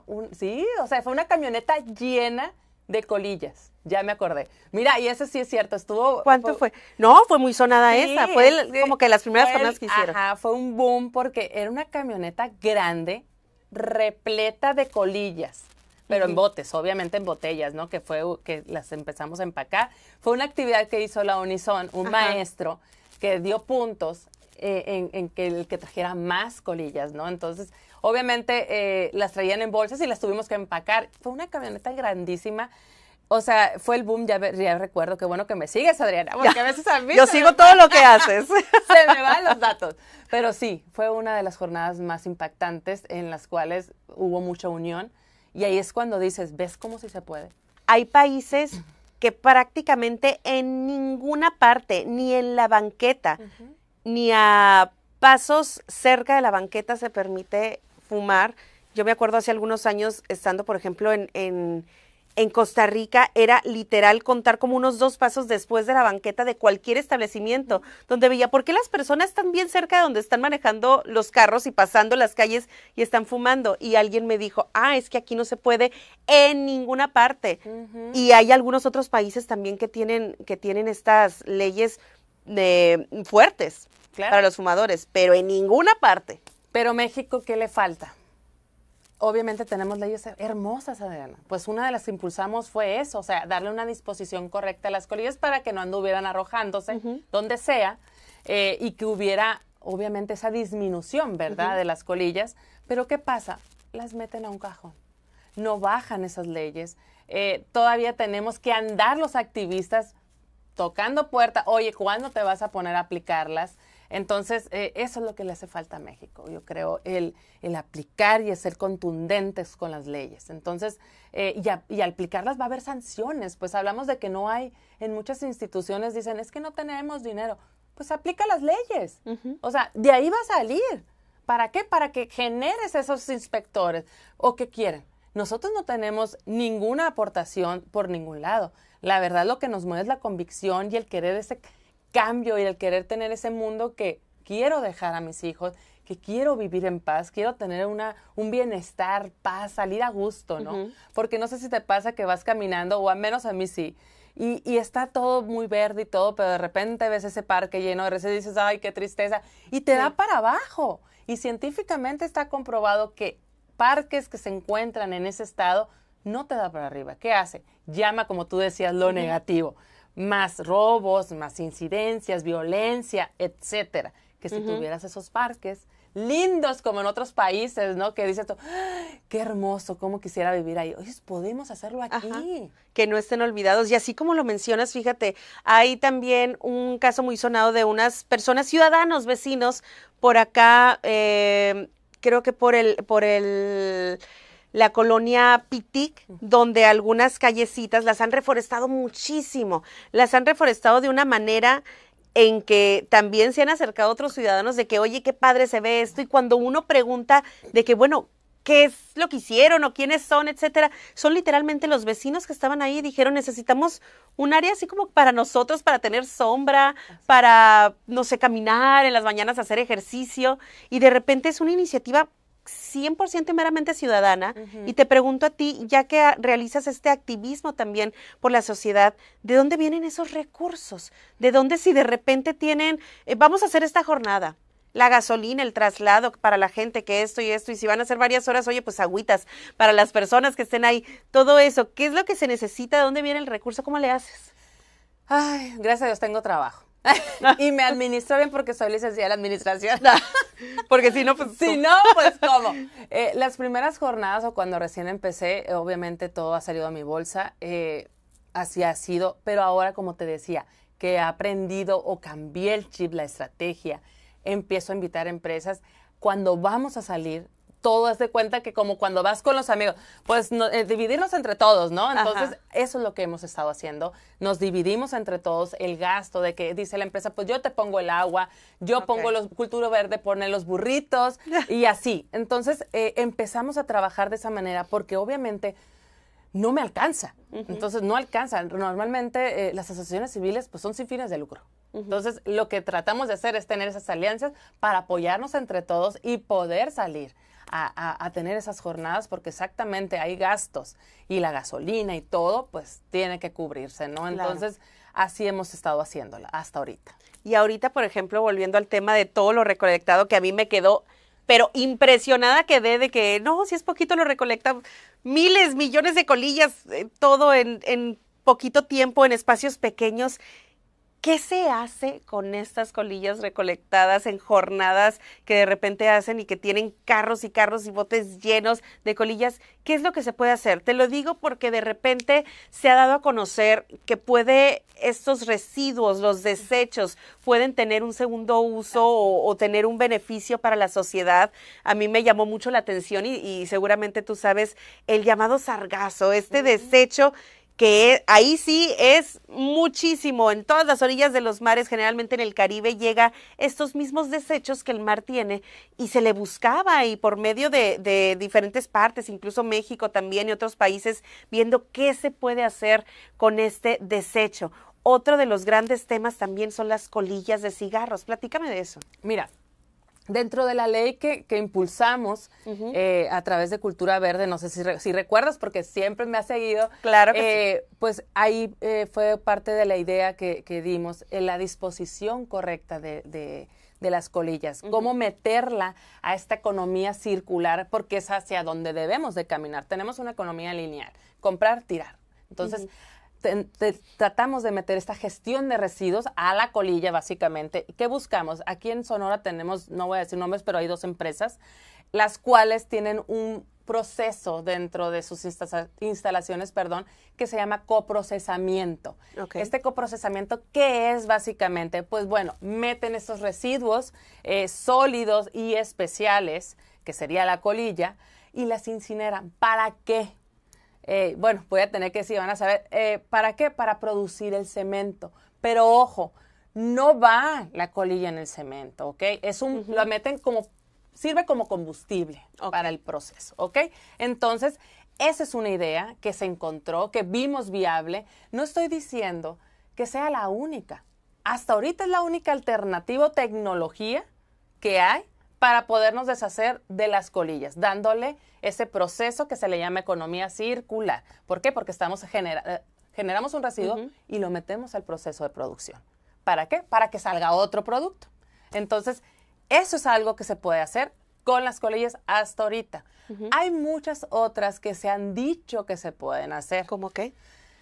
un, sí, o sea, fue una camioneta llena de colillas. Ya me acordé. Mira, y ese sí es cierto, estuvo... ¿Cuánto fue? No, fue muy sonada esa, fue como que las primeras personas que hicieron. Ajá, fue un boom porque era una camioneta grande, repleta de colillas, pero en botes, obviamente en botellas, ¿no? Que fue que las empezamos a empacar. Fue una actividad que hizo la Unison, un maestro que dio puntos eh, en, en, que el que trajera más colillas, ¿no? Entonces Obviamente eh, las traían en bolsas y las tuvimos que empacar. Fue una camioneta grandísima. O sea, fue el boom, ya, recuerdo, qué bueno que me sigues, Adriana, porque a veces a mí... Yo sigo todo lo que haces. se me van los datos. Pero sí, fue una de las jornadas más impactantes en las cuales hubo mucha unión. Y ahí es cuando dices, ¿ves cómo sí se puede? Hay países que prácticamente en ninguna parte, ni en la banqueta, ni a pasos cerca de la banqueta se permite fumar. Yo me acuerdo hace algunos años, estando, por ejemplo, en, en, Costa Rica, era literal contar como unos dos pasos después de la banqueta de cualquier establecimiento, donde veía por qué las personas están bien cerca de donde están manejando los carros y pasando las calles y están fumando. Y alguien me dijo, ah, es que aquí no se puede en ninguna parte. Y hay algunos otros países también que tienen, que tienen estas leyes eh, fuertes. para los fumadores, pero en ninguna parte. Pero México, ¿qué le falta? Obviamente tenemos leyes hermosas, Adriana. Pues una de las que impulsamos fue eso, o sea, darle una disposición correcta a las colillas para que no anduvieran arrojándose donde sea eh, y que hubiera, obviamente, esa disminución, ¿verdad?, de las colillas. Pero ¿qué pasa? Las meten a un cajón. No bajan esas leyes. Eh, todavía tenemos que andar los activistas tocando puerta. Oye, ¿cuándo te vas a poner a aplicarlas? Entonces, eh, eso es lo que le hace falta a México, yo creo, el, aplicar y el ser contundentes con las leyes. Entonces, eh, y, al aplicarlas va a haber sanciones, pues hablamos de que no hay, en muchas instituciones dicen, es que no tenemos dinero, pues aplica las leyes, o sea, de ahí va a salir. ¿Para qué? Para que generes esos inspectores. ¿O que quieren? Nosotros no tenemos ninguna aportación por ningún lado. La verdad lo que nos mueve es la convicción y el querer ese cambio y el querer tener ese mundo que quiero dejar a mis hijos, que quiero vivir en paz, quiero tener una, un bienestar, paz, salir a gusto, ¿no? Porque no sé si te pasa que vas caminando, o al menos a mí sí, y, y, está todo muy verde y todo, pero de repente ves ese parque lleno de reses y dices, ay, qué tristeza, y te da para abajo. Y científicamente está comprobado que parques que se encuentran en ese estado no te da para arriba. ¿Qué hace? Llama, como tú decías, lo negativo más robos, más incidencias, violencia, etcétera, que si tuvieras esos parques lindos como en otros países, ¿no? Que dices tú, ah, qué hermoso, cómo quisiera vivir ahí. Oye, podemos hacerlo aquí. que no estén olvidados. Y así como lo mencionas, fíjate, hay también un caso muy sonado de unas personas, ciudadanos, vecinos, por acá, eh, creo que por el, por el la colonia Pitic, donde algunas callecitas las han reforestado muchísimo, las han reforestado de una manera en que también se han acercado otros ciudadanos de que, oye, qué padre se ve esto, y cuando uno pregunta de que, bueno, qué es lo que hicieron o quiénes son, etcétera. Son literalmente los vecinos que estaban ahí y dijeron, necesitamos un área así como para nosotros, para tener sombra, para, no sé, caminar en las mañanas, hacer ejercicio. Y de repente es una iniciativa 100% meramente ciudadana. Y te pregunto a ti, ya que realizas este activismo también por la sociedad, ¿de dónde vienen esos recursos? ¿De dónde si de repente tienen, eh, vamos a hacer esta jornada? la gasolina, el traslado para la gente, que esto y esto, y si van a ser varias horas, oye, pues agüitas para las personas que estén ahí, todo eso, ¿qué es lo que se necesita? ¿De dónde viene el recurso? ¿Cómo le haces? Ay, gracias a Dios tengo trabajo. y me bien porque soy licenciada en administración. porque si no, pues. Si no, pues cómo. Eh, las primeras jornadas o cuando recién empecé, obviamente todo ha salido a mi bolsa. Eh, así ha sido. Pero ahora, como te decía, que he aprendido o cambié el chip, la estrategia, empiezo a invitar empresas. Cuando vamos a salir, todo es de cuenta que como cuando vas con los amigos, pues eh, dividirnos entre todos, ¿no? Entonces, eso es lo que hemos estado haciendo. Nos dividimos entre todos el gasto de que dice la empresa, pues yo te pongo el agua, yo pongo los cultura verde, pone los burritos y así. Entonces, eh, empezamos a trabajar de esa manera porque obviamente no me alcanza. Entonces, no alcanza. Normalmente eh, las asociaciones civiles pues son sin fines de lucro. Entonces, lo que tratamos de hacer es tener esas alianzas para apoyarnos entre todos y poder salir a, tener esas jornadas porque exactamente hay gastos y la gasolina y todo, pues tiene que cubrirse, ¿no? Entonces, así hemos estado haciéndola hasta ahorita. Y ahorita, por ejemplo, volviendo al tema de todo lo recolectado que a mí me quedó, pero impresionada quedé de que, no, si es poquito lo recolecta, miles, millones de colillas, eh, todo en poquito tiempo, en espacios pequeños. ¿Qué se hace con estas colillas recolectadas en jornadas que de repente hacen y que tienen carros y carros y botes llenos de colillas? ¿Qué es lo que se puede hacer? Te lo digo porque de repente se ha dado a conocer que puede estos residuos, los desechos, pueden tener un segundo uso o, tener un beneficio para la sociedad. A mí me llamó mucho la atención y, seguramente tú sabes el llamado sargazo, este desecho que ahí sí es muchísimo. En todas las orillas de los mares, generalmente en el Caribe, llega estos mismos desechos que el mar tiene y se le buscaba y por medio de, diferentes partes, incluso México también y otros países, viendo qué se puede hacer con este desecho. Otro de los grandes temas también son las colillas de cigarros. Platícame de eso. Mira, dentro de la ley que, impulsamos eh, a través de Cultura Verde, no sé si, recuerdas porque siempre me ha seguido. Claro eh, Pues ahí eh, fue parte de la idea que, dimos dimos, la disposición correcta de, las colillas, cómo meterla a esta economía circular porque es hacia donde debemos de caminar. Tenemos una economía lineal, comprar, tirar. Entonces, tratamos de meter esta gestión de residuos a la colilla, básicamente. ¿Qué buscamos? Aquí en Sonora tenemos, no voy a decir nombres, pero hay dos empresas, las cuales tienen un proceso dentro de sus instalaciones, perdón, que se llama coprocesamiento. Este coprocesamiento, ¿qué es básicamente? Pues bueno, meten estos residuos eh, sólidos y especiales, que sería la colilla, y las incineran. ¿Para qué? Eh, bueno, voy a tener que decir, van a saber, eh, ¿para qué? Para producir el cemento. Pero ojo, no va la colilla en el cemento, ¿ok? Es un, lo meten como, sirve como combustible para el proceso, ¿ok? Entonces, esa es una idea que se encontró, que vimos viable. No estoy diciendo que sea la única. Hasta ahorita es la única alternativa o tecnología que hay para podernos deshacer de las colillas, dándole ese proceso que se le llama economía circular. ¿Por qué? Porque estamos eh, generamos un residuo y lo metemos al proceso de producción. ¿Para qué? Para que salga otro producto. Entonces, eso es algo que se puede hacer con las colillas hasta ahorita. Hay muchas otras que se han dicho que se pueden hacer. ¿Cómo qué?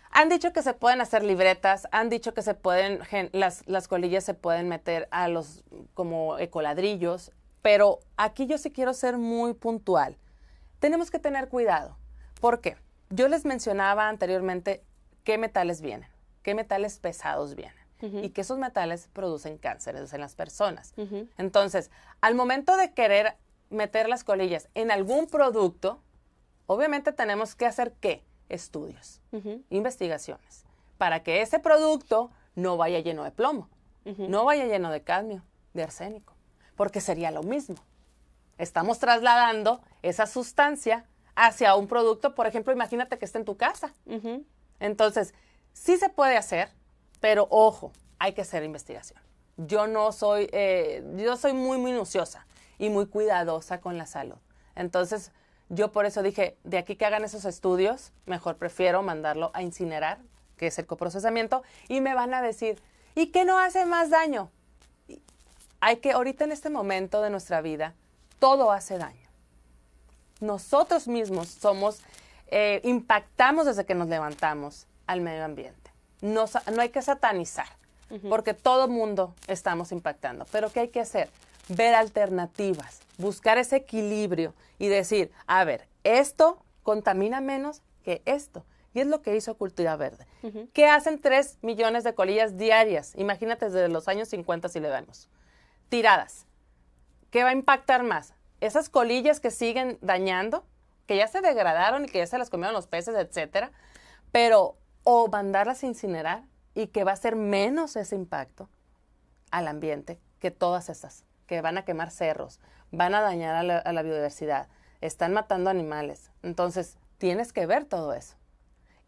Han dicho que se pueden hacer libretas, han dicho que se pueden, las, las colillas se pueden meter a los como ecoladrillos, pero aquí yo sí quiero ser muy puntual. Tenemos que tener cuidado. ¿Por qué? Yo les mencionaba anteriormente qué metales vienen, qué metales pesados vienen y que esos metales producen cánceres en las personas. Entonces, al momento de querer meter las colillas en algún producto, obviamente tenemos que hacer qué? Estudios, investigaciones, para que ese producto no vaya lleno de plomo, no vaya lleno de cadmio, de arsénico porque sería lo mismo. Estamos trasladando esa sustancia hacia un producto, por ejemplo, imagínate que está en tu casa. Entonces, sí se puede hacer, pero ojo, hay que hacer investigación. Yo no soy, eh, yo soy muy minuciosa y muy cuidadosa con la salud. Entonces, yo por eso dije, de aquí que hagan esos estudios, mejor prefiero mandarlo a incinerar, que es el coprocesamiento, y me van a decir, ¿y qué no hace más daño? hay que ahorita en este momento de nuestra vida, todo hace daño. Nosotros mismos somos, eh, impactamos desde que nos levantamos al medio ambiente. No, no hay que satanizar, porque todo mundo estamos impactando. Pero ¿qué hay que hacer? Ver alternativas, buscar ese equilibrio y decir, a ver, esto contamina menos que esto. Y es lo que hizo Cultura Verde. ¿Qué hacen tres millones de colillas diarias? Imagínate desde los años 50 si le damos tiradas. ¿Qué va a impactar más? Esas colillas que siguen dañando, que ya se degradaron y que ya se las comieron los peces, etcétera, pero o mandarlas a incinerar y que va a ser menos ese impacto al ambiente que todas esas, que van a quemar cerros, van a dañar a la biodiversidad, están matando animales. Entonces, tienes que ver todo eso.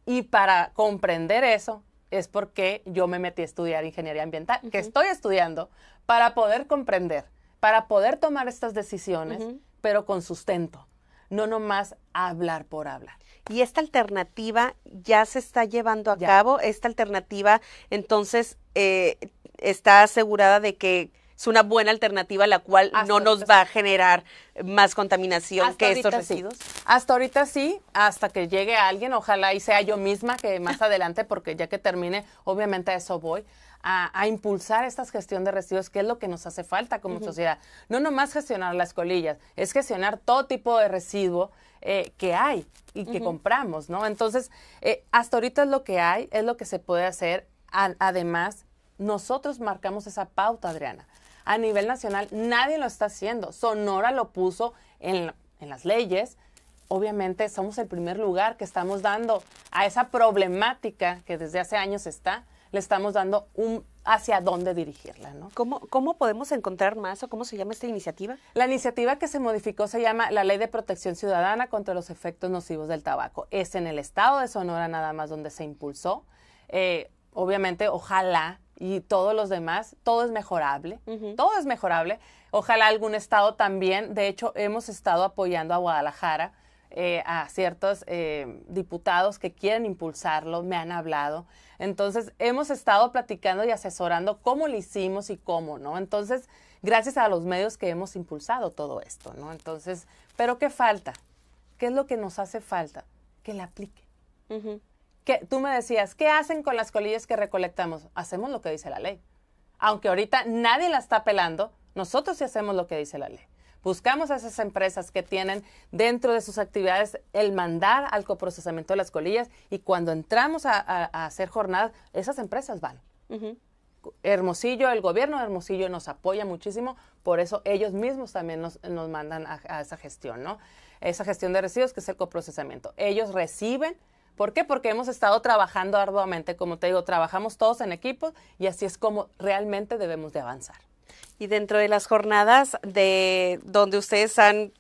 Y para comprender eso, es porque yo me metí a estudiar ingeniería ambiental, que estoy estudiando, para poder comprender, para poder tomar estas decisiones, pero con sustento, no nomás hablar por hablar. Y esta alternativa ya se está llevando a cabo, esta alternativa entonces eh, está asegurada de que es una buena alternativa la cual no nos va a generar más contaminación que estos residuos. Hasta ahorita sí, hasta que llegue alguien, ojalá y sea yo misma que más adelante, porque ya que termine, obviamente a eso voy. A, impulsar esta gestión de residuos, que es lo que nos hace falta como sociedad. No nomás gestionar las colillas, es gestionar todo tipo de residuo eh, que hay y que compramos, ¿no? Entonces, eh, hasta ahorita es lo que hay, es lo que se puede hacer. además, nosotros marcamos esa pauta, Adriana a nivel nacional nadie lo está haciendo. Sonora lo puso en, las leyes. Obviamente somos el primer lugar que estamos dando a esa problemática que desde hace años está, le estamos dando un hacia dónde dirigirla. ¿no? ¿Cómo, podemos encontrar más o cómo se llama esta iniciativa? La iniciativa que se modificó se llama la Ley de Protección Ciudadana contra los Efectos Nocivos del Tabaco. Es en el estado de Sonora nada más donde se impulsó. Eh, obviamente, ojalá y todos los demás, todo es mejorable, todo es mejorable. Ojalá algún estado también, de hecho hemos estado apoyando a Guadalajara, eh, a ciertos eh, diputados que quieren impulsarlo, me han hablado. Entonces hemos estado platicando y asesorando cómo lo hicimos y cómo, ¿no? Entonces, gracias a los medios que hemos impulsado todo esto, ¿no? Entonces, pero ¿qué falta? ¿Qué es lo que nos hace falta? Que la aplique tú me decías, ¿qué hacen con las colillas que recolectamos? Hacemos lo que dice la ley. Aunque ahorita nadie la está pelando, nosotros sí hacemos lo que dice la ley. Buscamos a esas empresas que tienen dentro de sus actividades el mandar al coprocesamiento de las colillas y cuando entramos a, hacer jornadas, esas empresas van. Hermosillo, el gobierno de Hermosillo nos apoya muchísimo, por eso ellos mismos también nos, nos mandan a, a, esa gestión, ¿no? Esa gestión de residuos que es el coprocesamiento. Ellos reciben ¿Por qué? Porque hemos estado trabajando arduamente, como te digo, trabajamos todos en equipo y así es como realmente debemos de avanzar. Y dentro de las jornadas de donde ustedes han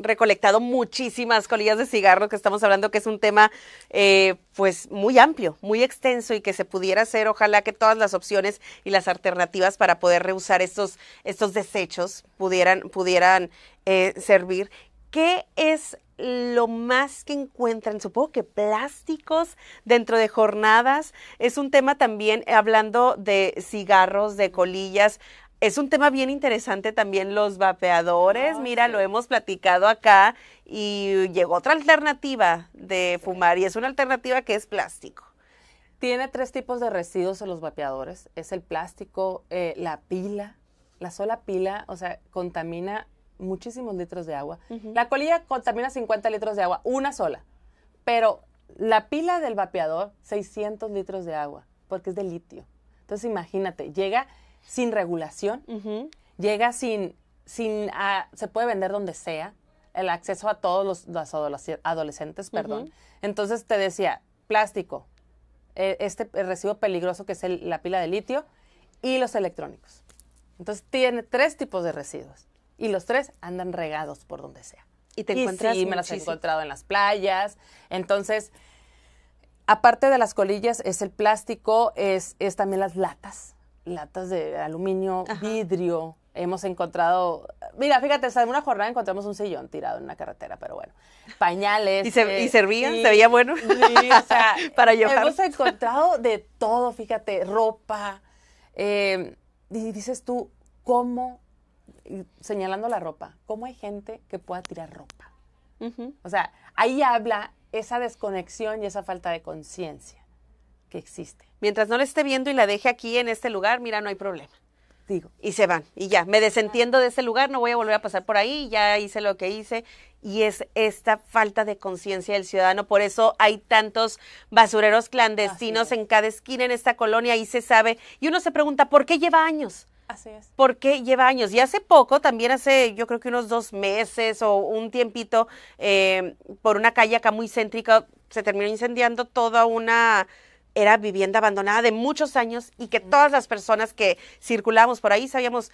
recolectado muchísimas colillas de cigarro, que estamos hablando que es un tema eh, pues muy amplio, muy extenso y que se pudiera hacer, ojalá que todas las opciones y las alternativas para poder reusar estos, estos desechos pudieran, pudieran eh, servir. ¿Qué es lo más que encuentran, supongo que plásticos dentro de jornadas. Es un tema también, eh, hablando de cigarros, de colillas, es un tema bien interesante también los vapeadores. Ah, Mira, lo hemos platicado acá y llegó otra alternativa de fumar y es una alternativa que es plástico. Tiene tres tipos de residuos en los vapeadores. Es el plástico, eh, la pila, la sola pila, o sea, contamina muchísimos litros de agua. La colilla contamina 50 litros de agua, una sola. Pero la pila del vapeador, 600 litros de agua, porque es de litio. Entonces imagínate, llega sin regulación, llega sin, sin ah, se puede vender donde sea, el acceso a todos los, adolescentes, perdón. Entonces te decía, plástico, e, este residuo peligroso que es la pila de litio y los electrónicos. Entonces tiene tres tipos de residuos y los tres andan regados por donde sea. Y te encuentras. Y sí, me las he encontrado en las playas. Entonces, aparte de las colillas, es el plástico, es, es también las latas, latas de aluminio, vidrio. Hemos encontrado, mira, fíjate, en una jornada encontramos un sillón tirado en una carretera, pero bueno, pañales. ¿Y, eh, servían? ¿Se veía bueno? Sí, o sea, para llevar. Hemos encontrado de todo, fíjate, ropa. Eh, y dices tú, ¿cómo señalando la ropa, ¿cómo hay gente que pueda tirar ropa? O sea, ahí habla esa desconexión y esa falta de conciencia que existe. Mientras no la esté viendo y la deje aquí en este lugar, mira, no hay problema. Digo. Y se van, y ya, me desentiendo de ese lugar, no voy a volver a pasar por ahí, ya hice lo que hice, y es esta falta de conciencia del ciudadano. Por eso hay tantos basureros clandestinos en cada esquina en esta colonia y se sabe. Y uno se pregunta, ¿por qué lleva años? Así es. Porque lleva años. Y hace poco, también hace yo creo que unos dos meses o un tiempito, em, por una calle acá muy céntrica, se terminó incendiando toda una era vivienda abandonada de muchos años y que todas las personas que circulamos por ahí sabíamos,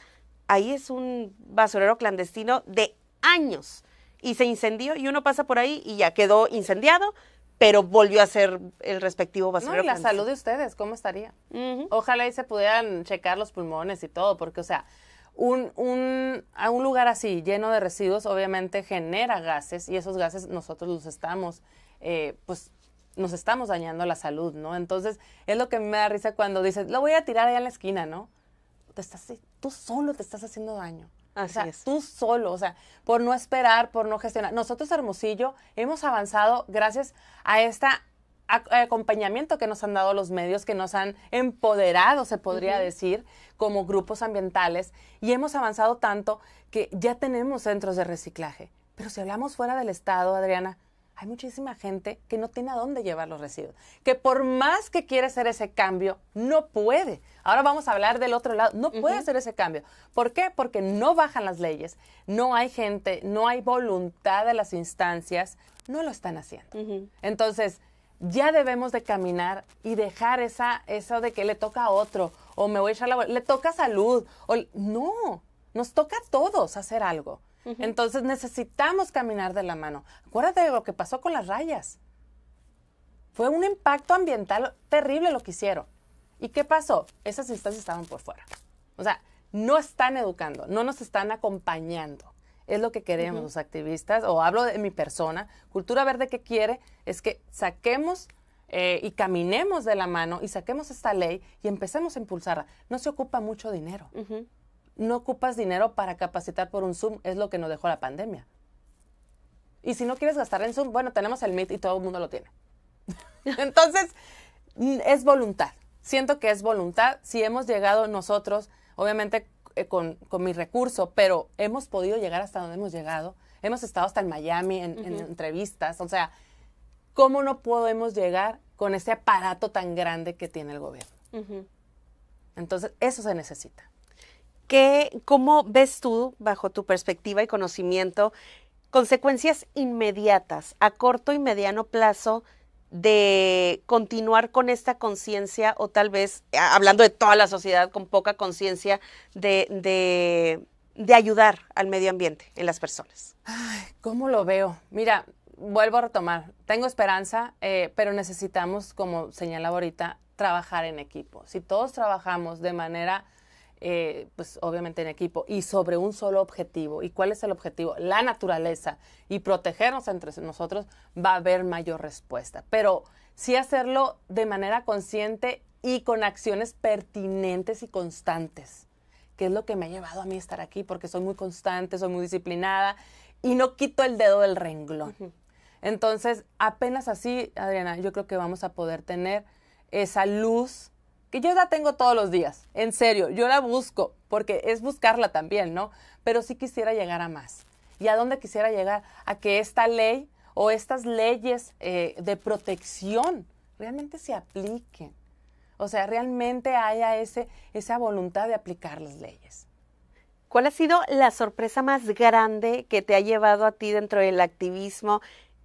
ahí es un basurero clandestino de años y se incendió y uno pasa por ahí y ya quedó incendiado, pero volvió a ser el respectivo basurero. No, la salud de ustedes, ¿cómo estaría? Ojalá y se pudieran checar los pulmones y todo, porque, o sea, un, a un lugar así, lleno de residuos, obviamente genera gases y esos gases nosotros los estamos, eh, pues, nos estamos dañando la salud, ¿no? Entonces, es lo que me da risa cuando dices, lo voy a tirar allá en la esquina, ¿no? Te estás, tú solo te estás haciendo daño. Así es. Tú solo, o sea, por no esperar, por no gestionar. Nosotros, Hermosillo, hemos avanzado gracias a este acompañamiento que nos han dado los medios, que nos han empoderado, se podría decir, como grupos ambientales, y hemos avanzado tanto que ya tenemos centros de reciclaje. Pero si hablamos fuera del Estado, Adriana, hay muchísima gente que no tiene a dónde llevar los residuos, que por más que quiere hacer ese cambio, no puede. Ahora vamos a hablar del otro lado, no puede hacer ese cambio. ¿Por qué? Porque no bajan las leyes, no hay gente, no hay voluntad de las instancias, no lo están haciendo. Entonces, ya debemos de caminar y dejar esa, eso de que le toca a otro, o me voy a echar la... le toca salud, o... no, nos toca a todos hacer algo. Entonces necesitamos caminar de la mano. Acuérdate de lo que pasó con las rayas. Fue un impacto ambiental terrible lo que hicieron. ¿Y qué pasó? Esas instancias estaban por fuera. O sea, no están educando, no nos están acompañando. Es lo que queremos los activistas, o hablo de mi persona. Cultura Verde que quiere es que saquemos eh, y caminemos de la mano y saquemos esta ley y empecemos a impulsarla. No se ocupa mucho dinero no ocupas dinero para capacitar por un Zoom, es lo que nos dejó la pandemia. Y si no quieres gastar en Zoom, bueno, tenemos el Meet y todo el mundo lo tiene. Entonces, es voluntad. Siento que es voluntad. Si hemos llegado nosotros, obviamente eh, con, mi recurso, pero hemos podido llegar hasta donde hemos llegado. Hemos estado hasta en Miami en, entrevistas. O sea, ¿cómo no podemos llegar con este aparato tan grande que tiene el gobierno? Entonces, eso se necesita. ¿Cómo ves tú, bajo tu perspectiva y conocimiento, consecuencias inmediatas a corto y mediano plazo de continuar con esta conciencia o tal vez, eh, hablando de toda la sociedad, con poca conciencia de, ayudar al medio ambiente en las personas? Ay, ¿Cómo lo veo? Mira, vuelvo a retomar, tengo esperanza, eh, pero necesitamos, como señala ahorita, trabajar en equipo. Si todos trabajamos de manera eh, pues obviamente en equipo y sobre un solo objetivo. ¿Y cuál es el objetivo? La naturaleza y protegernos entre nosotros va a haber mayor respuesta. Pero sí hacerlo de manera consciente y con acciones pertinentes y constantes, que es lo que me ha llevado a mí a estar aquí, porque soy muy constante, soy muy disciplinada y no quito el dedo del renglón. Entonces, apenas así, Adriana, yo creo que vamos a poder tener esa luz y yo la tengo todos los días, en serio, yo la busco, porque es buscarla también, ¿no? Pero sí quisiera llegar a más. ¿Y a dónde quisiera llegar? A que esta ley o estas leyes eh, de protección realmente se apliquen. O sea, realmente haya ese, esa voluntad de aplicar las leyes. ¿Cuál ha sido la sorpresa más grande que te ha llevado a ti dentro del activismo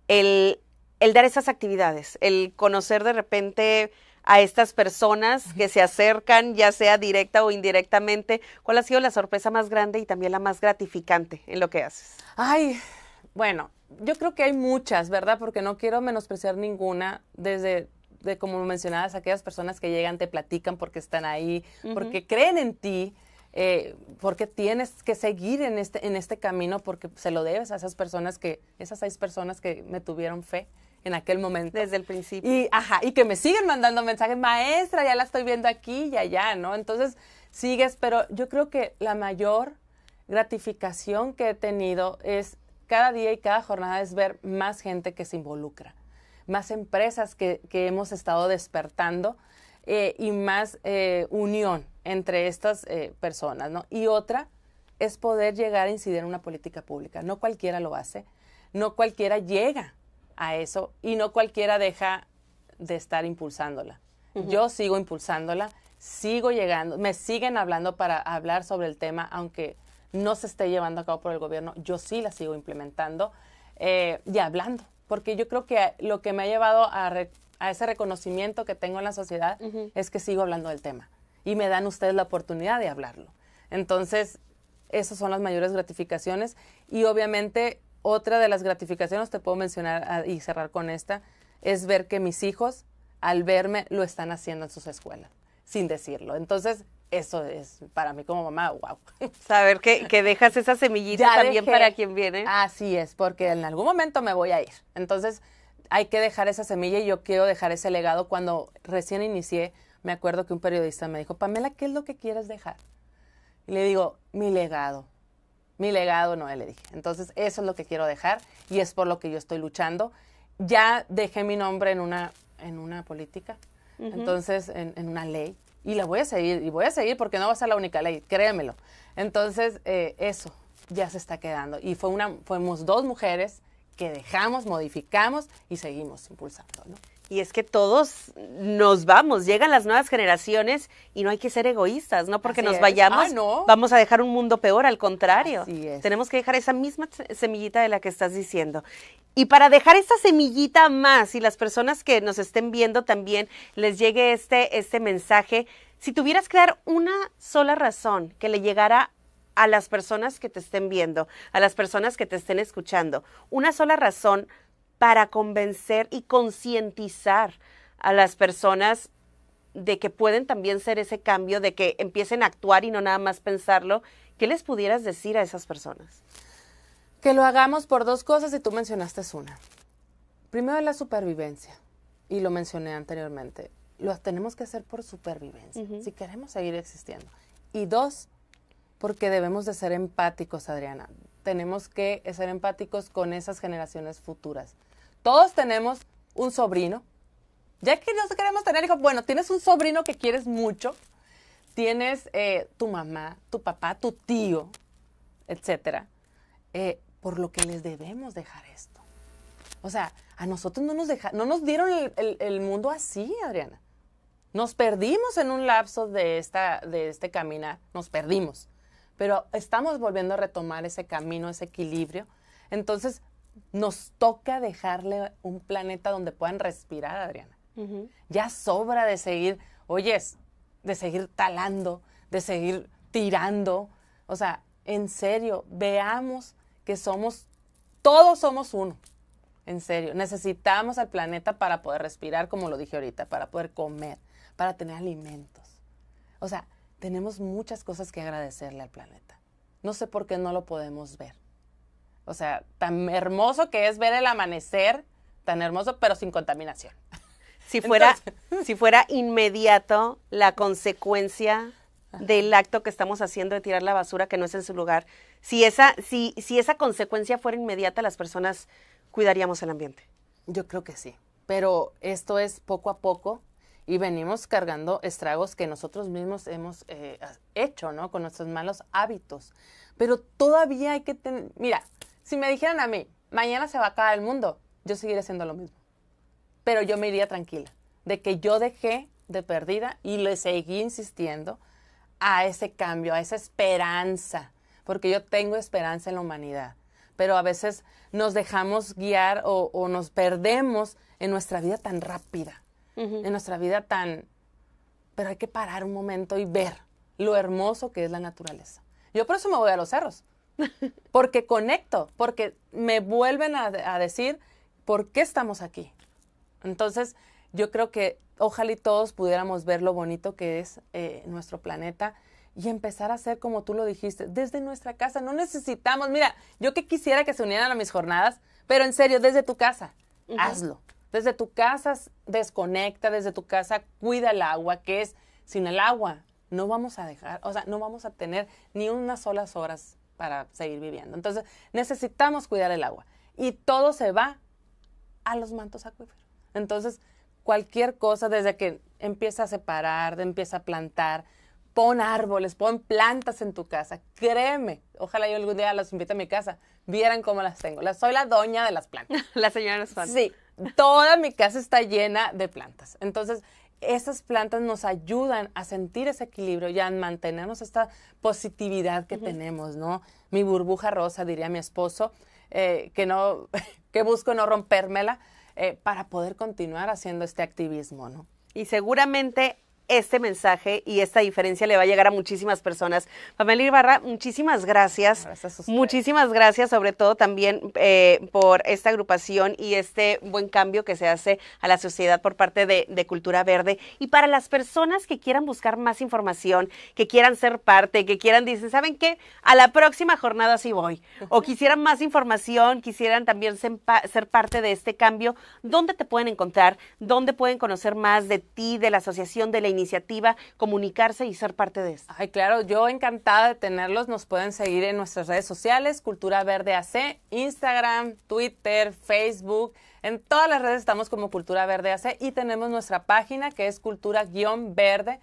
el, el dar esas actividades, el conocer de repente a estas personas que se acercan, ya sea directa o indirectamente? ¿Cuál ha sido la sorpresa más grande y también la más gratificante en lo que haces? Ay, bueno, yo creo que hay muchas, ¿verdad? Porque no quiero menospreciar ninguna desde de como mencionabas, aquellas personas que llegan, te platican porque están ahí, porque creen en ti, eh, porque tienes que seguir en este, en este camino, porque se lo debes a esas personas que, esas seis personas que me tuvieron fe, en aquel momento. Desde el principio. Y, ajá, y que me siguen mandando mensajes, maestra, ya la estoy viendo aquí y allá, ¿no? Entonces sigues, pero yo creo que la mayor gratificación que he tenido es cada día y cada jornada es ver más gente que se involucra, más empresas que, hemos estado despertando eh, y más eh, unión entre estas eh, personas, ¿no? Y otra es poder llegar a incidir en una política pública. No cualquiera lo hace, no cualquiera llega a eso y no cualquiera deja de estar impulsándola. Yo sigo impulsándola, sigo llegando, me siguen hablando para hablar sobre el tema, aunque no se esté llevando a cabo por el gobierno, yo sí la sigo implementando eh, y hablando, porque yo creo que lo que me ha llevado a, ese reconocimiento que tengo en la sociedad es que sigo hablando del tema y me dan ustedes la oportunidad de hablarlo. Entonces, esas son las mayores gratificaciones y obviamente otra de las gratificaciones, te puedo mencionar ah, y cerrar con esta, es ver que mis hijos al verme lo están haciendo en sus escuelas, sin decirlo. Entonces, eso es para mí como mamá, wow. Saber que, dejas esa semillita también para quien viene. Así es, porque en algún momento me voy a ir. Entonces, hay que dejar esa semilla y yo quiero dejar ese legado. Cuando recién inicié, me acuerdo que un periodista me dijo, Pamela, ¿qué es lo que quieres dejar? Y le digo, mi legado mi legado no le dije. Entonces, eso es lo que quiero dejar y es por lo que yo estoy luchando. Ya dejé mi nombre en una, en una política, entonces, en, una ley. Y la voy a seguir, y voy a seguir porque no va a ser la única ley, créemelo. Entonces, eh, eso ya se está quedando. Y fue una, fuimos dos mujeres que dejamos, modificamos y seguimos impulsando. ¿no? Y es que todos nos vamos, llegan las nuevas generaciones y no hay que ser egoístas, no porque nos vayamos, ah, vamos a dejar un mundo peor, al contrario. Tenemos que dejar esa misma semillita de la que estás diciendo. Y para dejar esta semillita más y las personas que nos estén viendo también les llegue este, este mensaje, si tuvieras que dar una sola razón que le llegara a las personas que te estén viendo, a las personas que te estén escuchando, una sola razón para convencer y concientizar a las personas de que pueden también ser ese cambio, de que empiecen a actuar y no nada más pensarlo. ¿Qué les pudieras decir a esas personas? Que lo hagamos por dos cosas y tú mencionaste una. Primero la supervivencia, y lo mencioné anteriormente. Lo tenemos que hacer por supervivencia, si queremos seguir existiendo. Y dos, porque debemos de ser empáticos, Adriana. Tenemos que ser empáticos con esas generaciones futuras todos tenemos un sobrino. Ya que no queremos tener hijos, bueno, tienes un sobrino que quieres mucho, tienes eh, tu mamá, tu papá, tu tío, etcétera, eh, por lo que les debemos dejar esto. O sea, a nosotros no nos, deja, no nos dieron el, mundo así, Adriana. Nos perdimos en un lapso de, esta, de este caminar, nos perdimos. Pero estamos volviendo a retomar ese camino, ese equilibrio. Entonces, nos toca dejarle un planeta donde puedan respirar, Adriana. Ya sobra de seguir, oyes, de seguir talando, de seguir tirando. O sea, en serio, veamos que somos, todos somos uno. En serio, necesitamos al planeta para poder respirar, como lo dije ahorita, para poder comer, para tener alimentos. O sea, tenemos muchas cosas que agradecerle al planeta. No sé por qué no lo podemos ver. O sea, tan hermoso que es ver el amanecer, tan hermoso, pero sin contaminación. Si fuera, si fuera inmediato la consecuencia del acto que estamos haciendo de tirar la basura que no es en su lugar, si esa, si, si esa consecuencia fuera inmediata, las personas cuidaríamos el ambiente. Yo creo que sí, pero esto es poco a poco y venimos cargando estragos que nosotros mismos hemos eh, hecho, ¿no? Con nuestros malos hábitos. Pero todavía hay que tener, mira, si me dijeran a mí, mañana se va a acabar el mundo, yo seguiría haciendo lo mismo. Pero yo me iría tranquila, de que yo dejé de perdida y le seguí insistiendo a ese cambio, a esa esperanza, porque yo tengo esperanza en la humanidad. Pero a veces nos dejamos guiar o, nos perdemos en nuestra vida tan rápida, en nuestra vida tan... Pero hay que parar un momento y ver lo hermoso que es la naturaleza. Yo por eso me voy a los cerros, porque conecto, porque me vuelven a, decir por qué estamos aquí. Entonces, yo creo que ojalá y todos pudiéramos ver lo bonito que es eh, nuestro planeta y empezar a hacer como tú lo dijiste, desde nuestra casa. No necesitamos, mira, yo que quisiera que se unieran a mis jornadas, pero en serio, desde tu casa, hazlo. Desde tu casa desconecta, desde tu casa cuida el agua, que es sin el agua no vamos a dejar, o sea, no vamos a tener ni unas solas horas para seguir viviendo. Entonces, necesitamos cuidar el agua y todo se va a los mantos acuíferos. Entonces, cualquier cosa, desde que empieza a separar, empieza a plantar, pon árboles, pon plantas en tu casa. Créeme, ojalá yo algún día los invite a mi casa. Vieran cómo las tengo. soy la doña de las plantas. la señora las Sí, toda mi casa está llena de plantas. Entonces, esas plantas nos ayudan a sentir ese equilibrio y a mantenernos esta positividad que tenemos, ¿no? Mi burbuja rosa, diría mi esposo, eh, que no, que busco no rompérmela eh, para poder continuar haciendo este activismo, ¿no? Y seguramente este mensaje y esta diferencia le va a llegar a muchísimas personas. Pamela Ibarra, muchísimas gracias. muchísimas gracias, sobre todo también eh, por esta agrupación y este buen cambio que se hace a la sociedad por parte de, Cultura Verde. Y para las personas que quieran buscar más información, que quieran ser parte, que quieran, dicen, ¿saben qué? A la próxima jornada sí voy. O quisieran más información, quisieran también ser, ser parte de este cambio. ¿Dónde te pueden encontrar? ¿Dónde pueden conocer más de ti, de la asociación, de la iniciativa? iniciativa, comunicarse y ser parte de esto. Ay, claro, yo encantada de tenerlos. Nos pueden seguir en nuestras redes sociales, Cultura Verde AC, Instagram, Twitter, Facebook. En todas las redes estamos como Cultura Verde AC y tenemos nuestra página que es cultura-verde.org.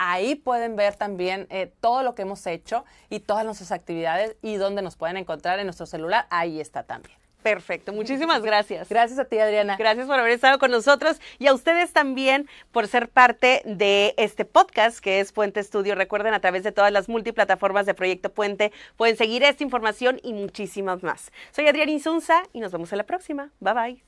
Ahí pueden ver también eh, todo lo que hemos hecho y todas nuestras actividades y donde nos pueden encontrar en nuestro celular. Ahí está también. Perfecto, muchísimas gracias. Gracias a ti, Adriana. Gracias por haber estado con nosotros y a ustedes también por ser parte de este podcast que es Puente Estudio. Recuerden, a través de todas las multiplataformas de Proyecto Puente pueden seguir esta información y muchísimas más. Soy Adriana Insunza y nos vemos en la próxima. Bye bye.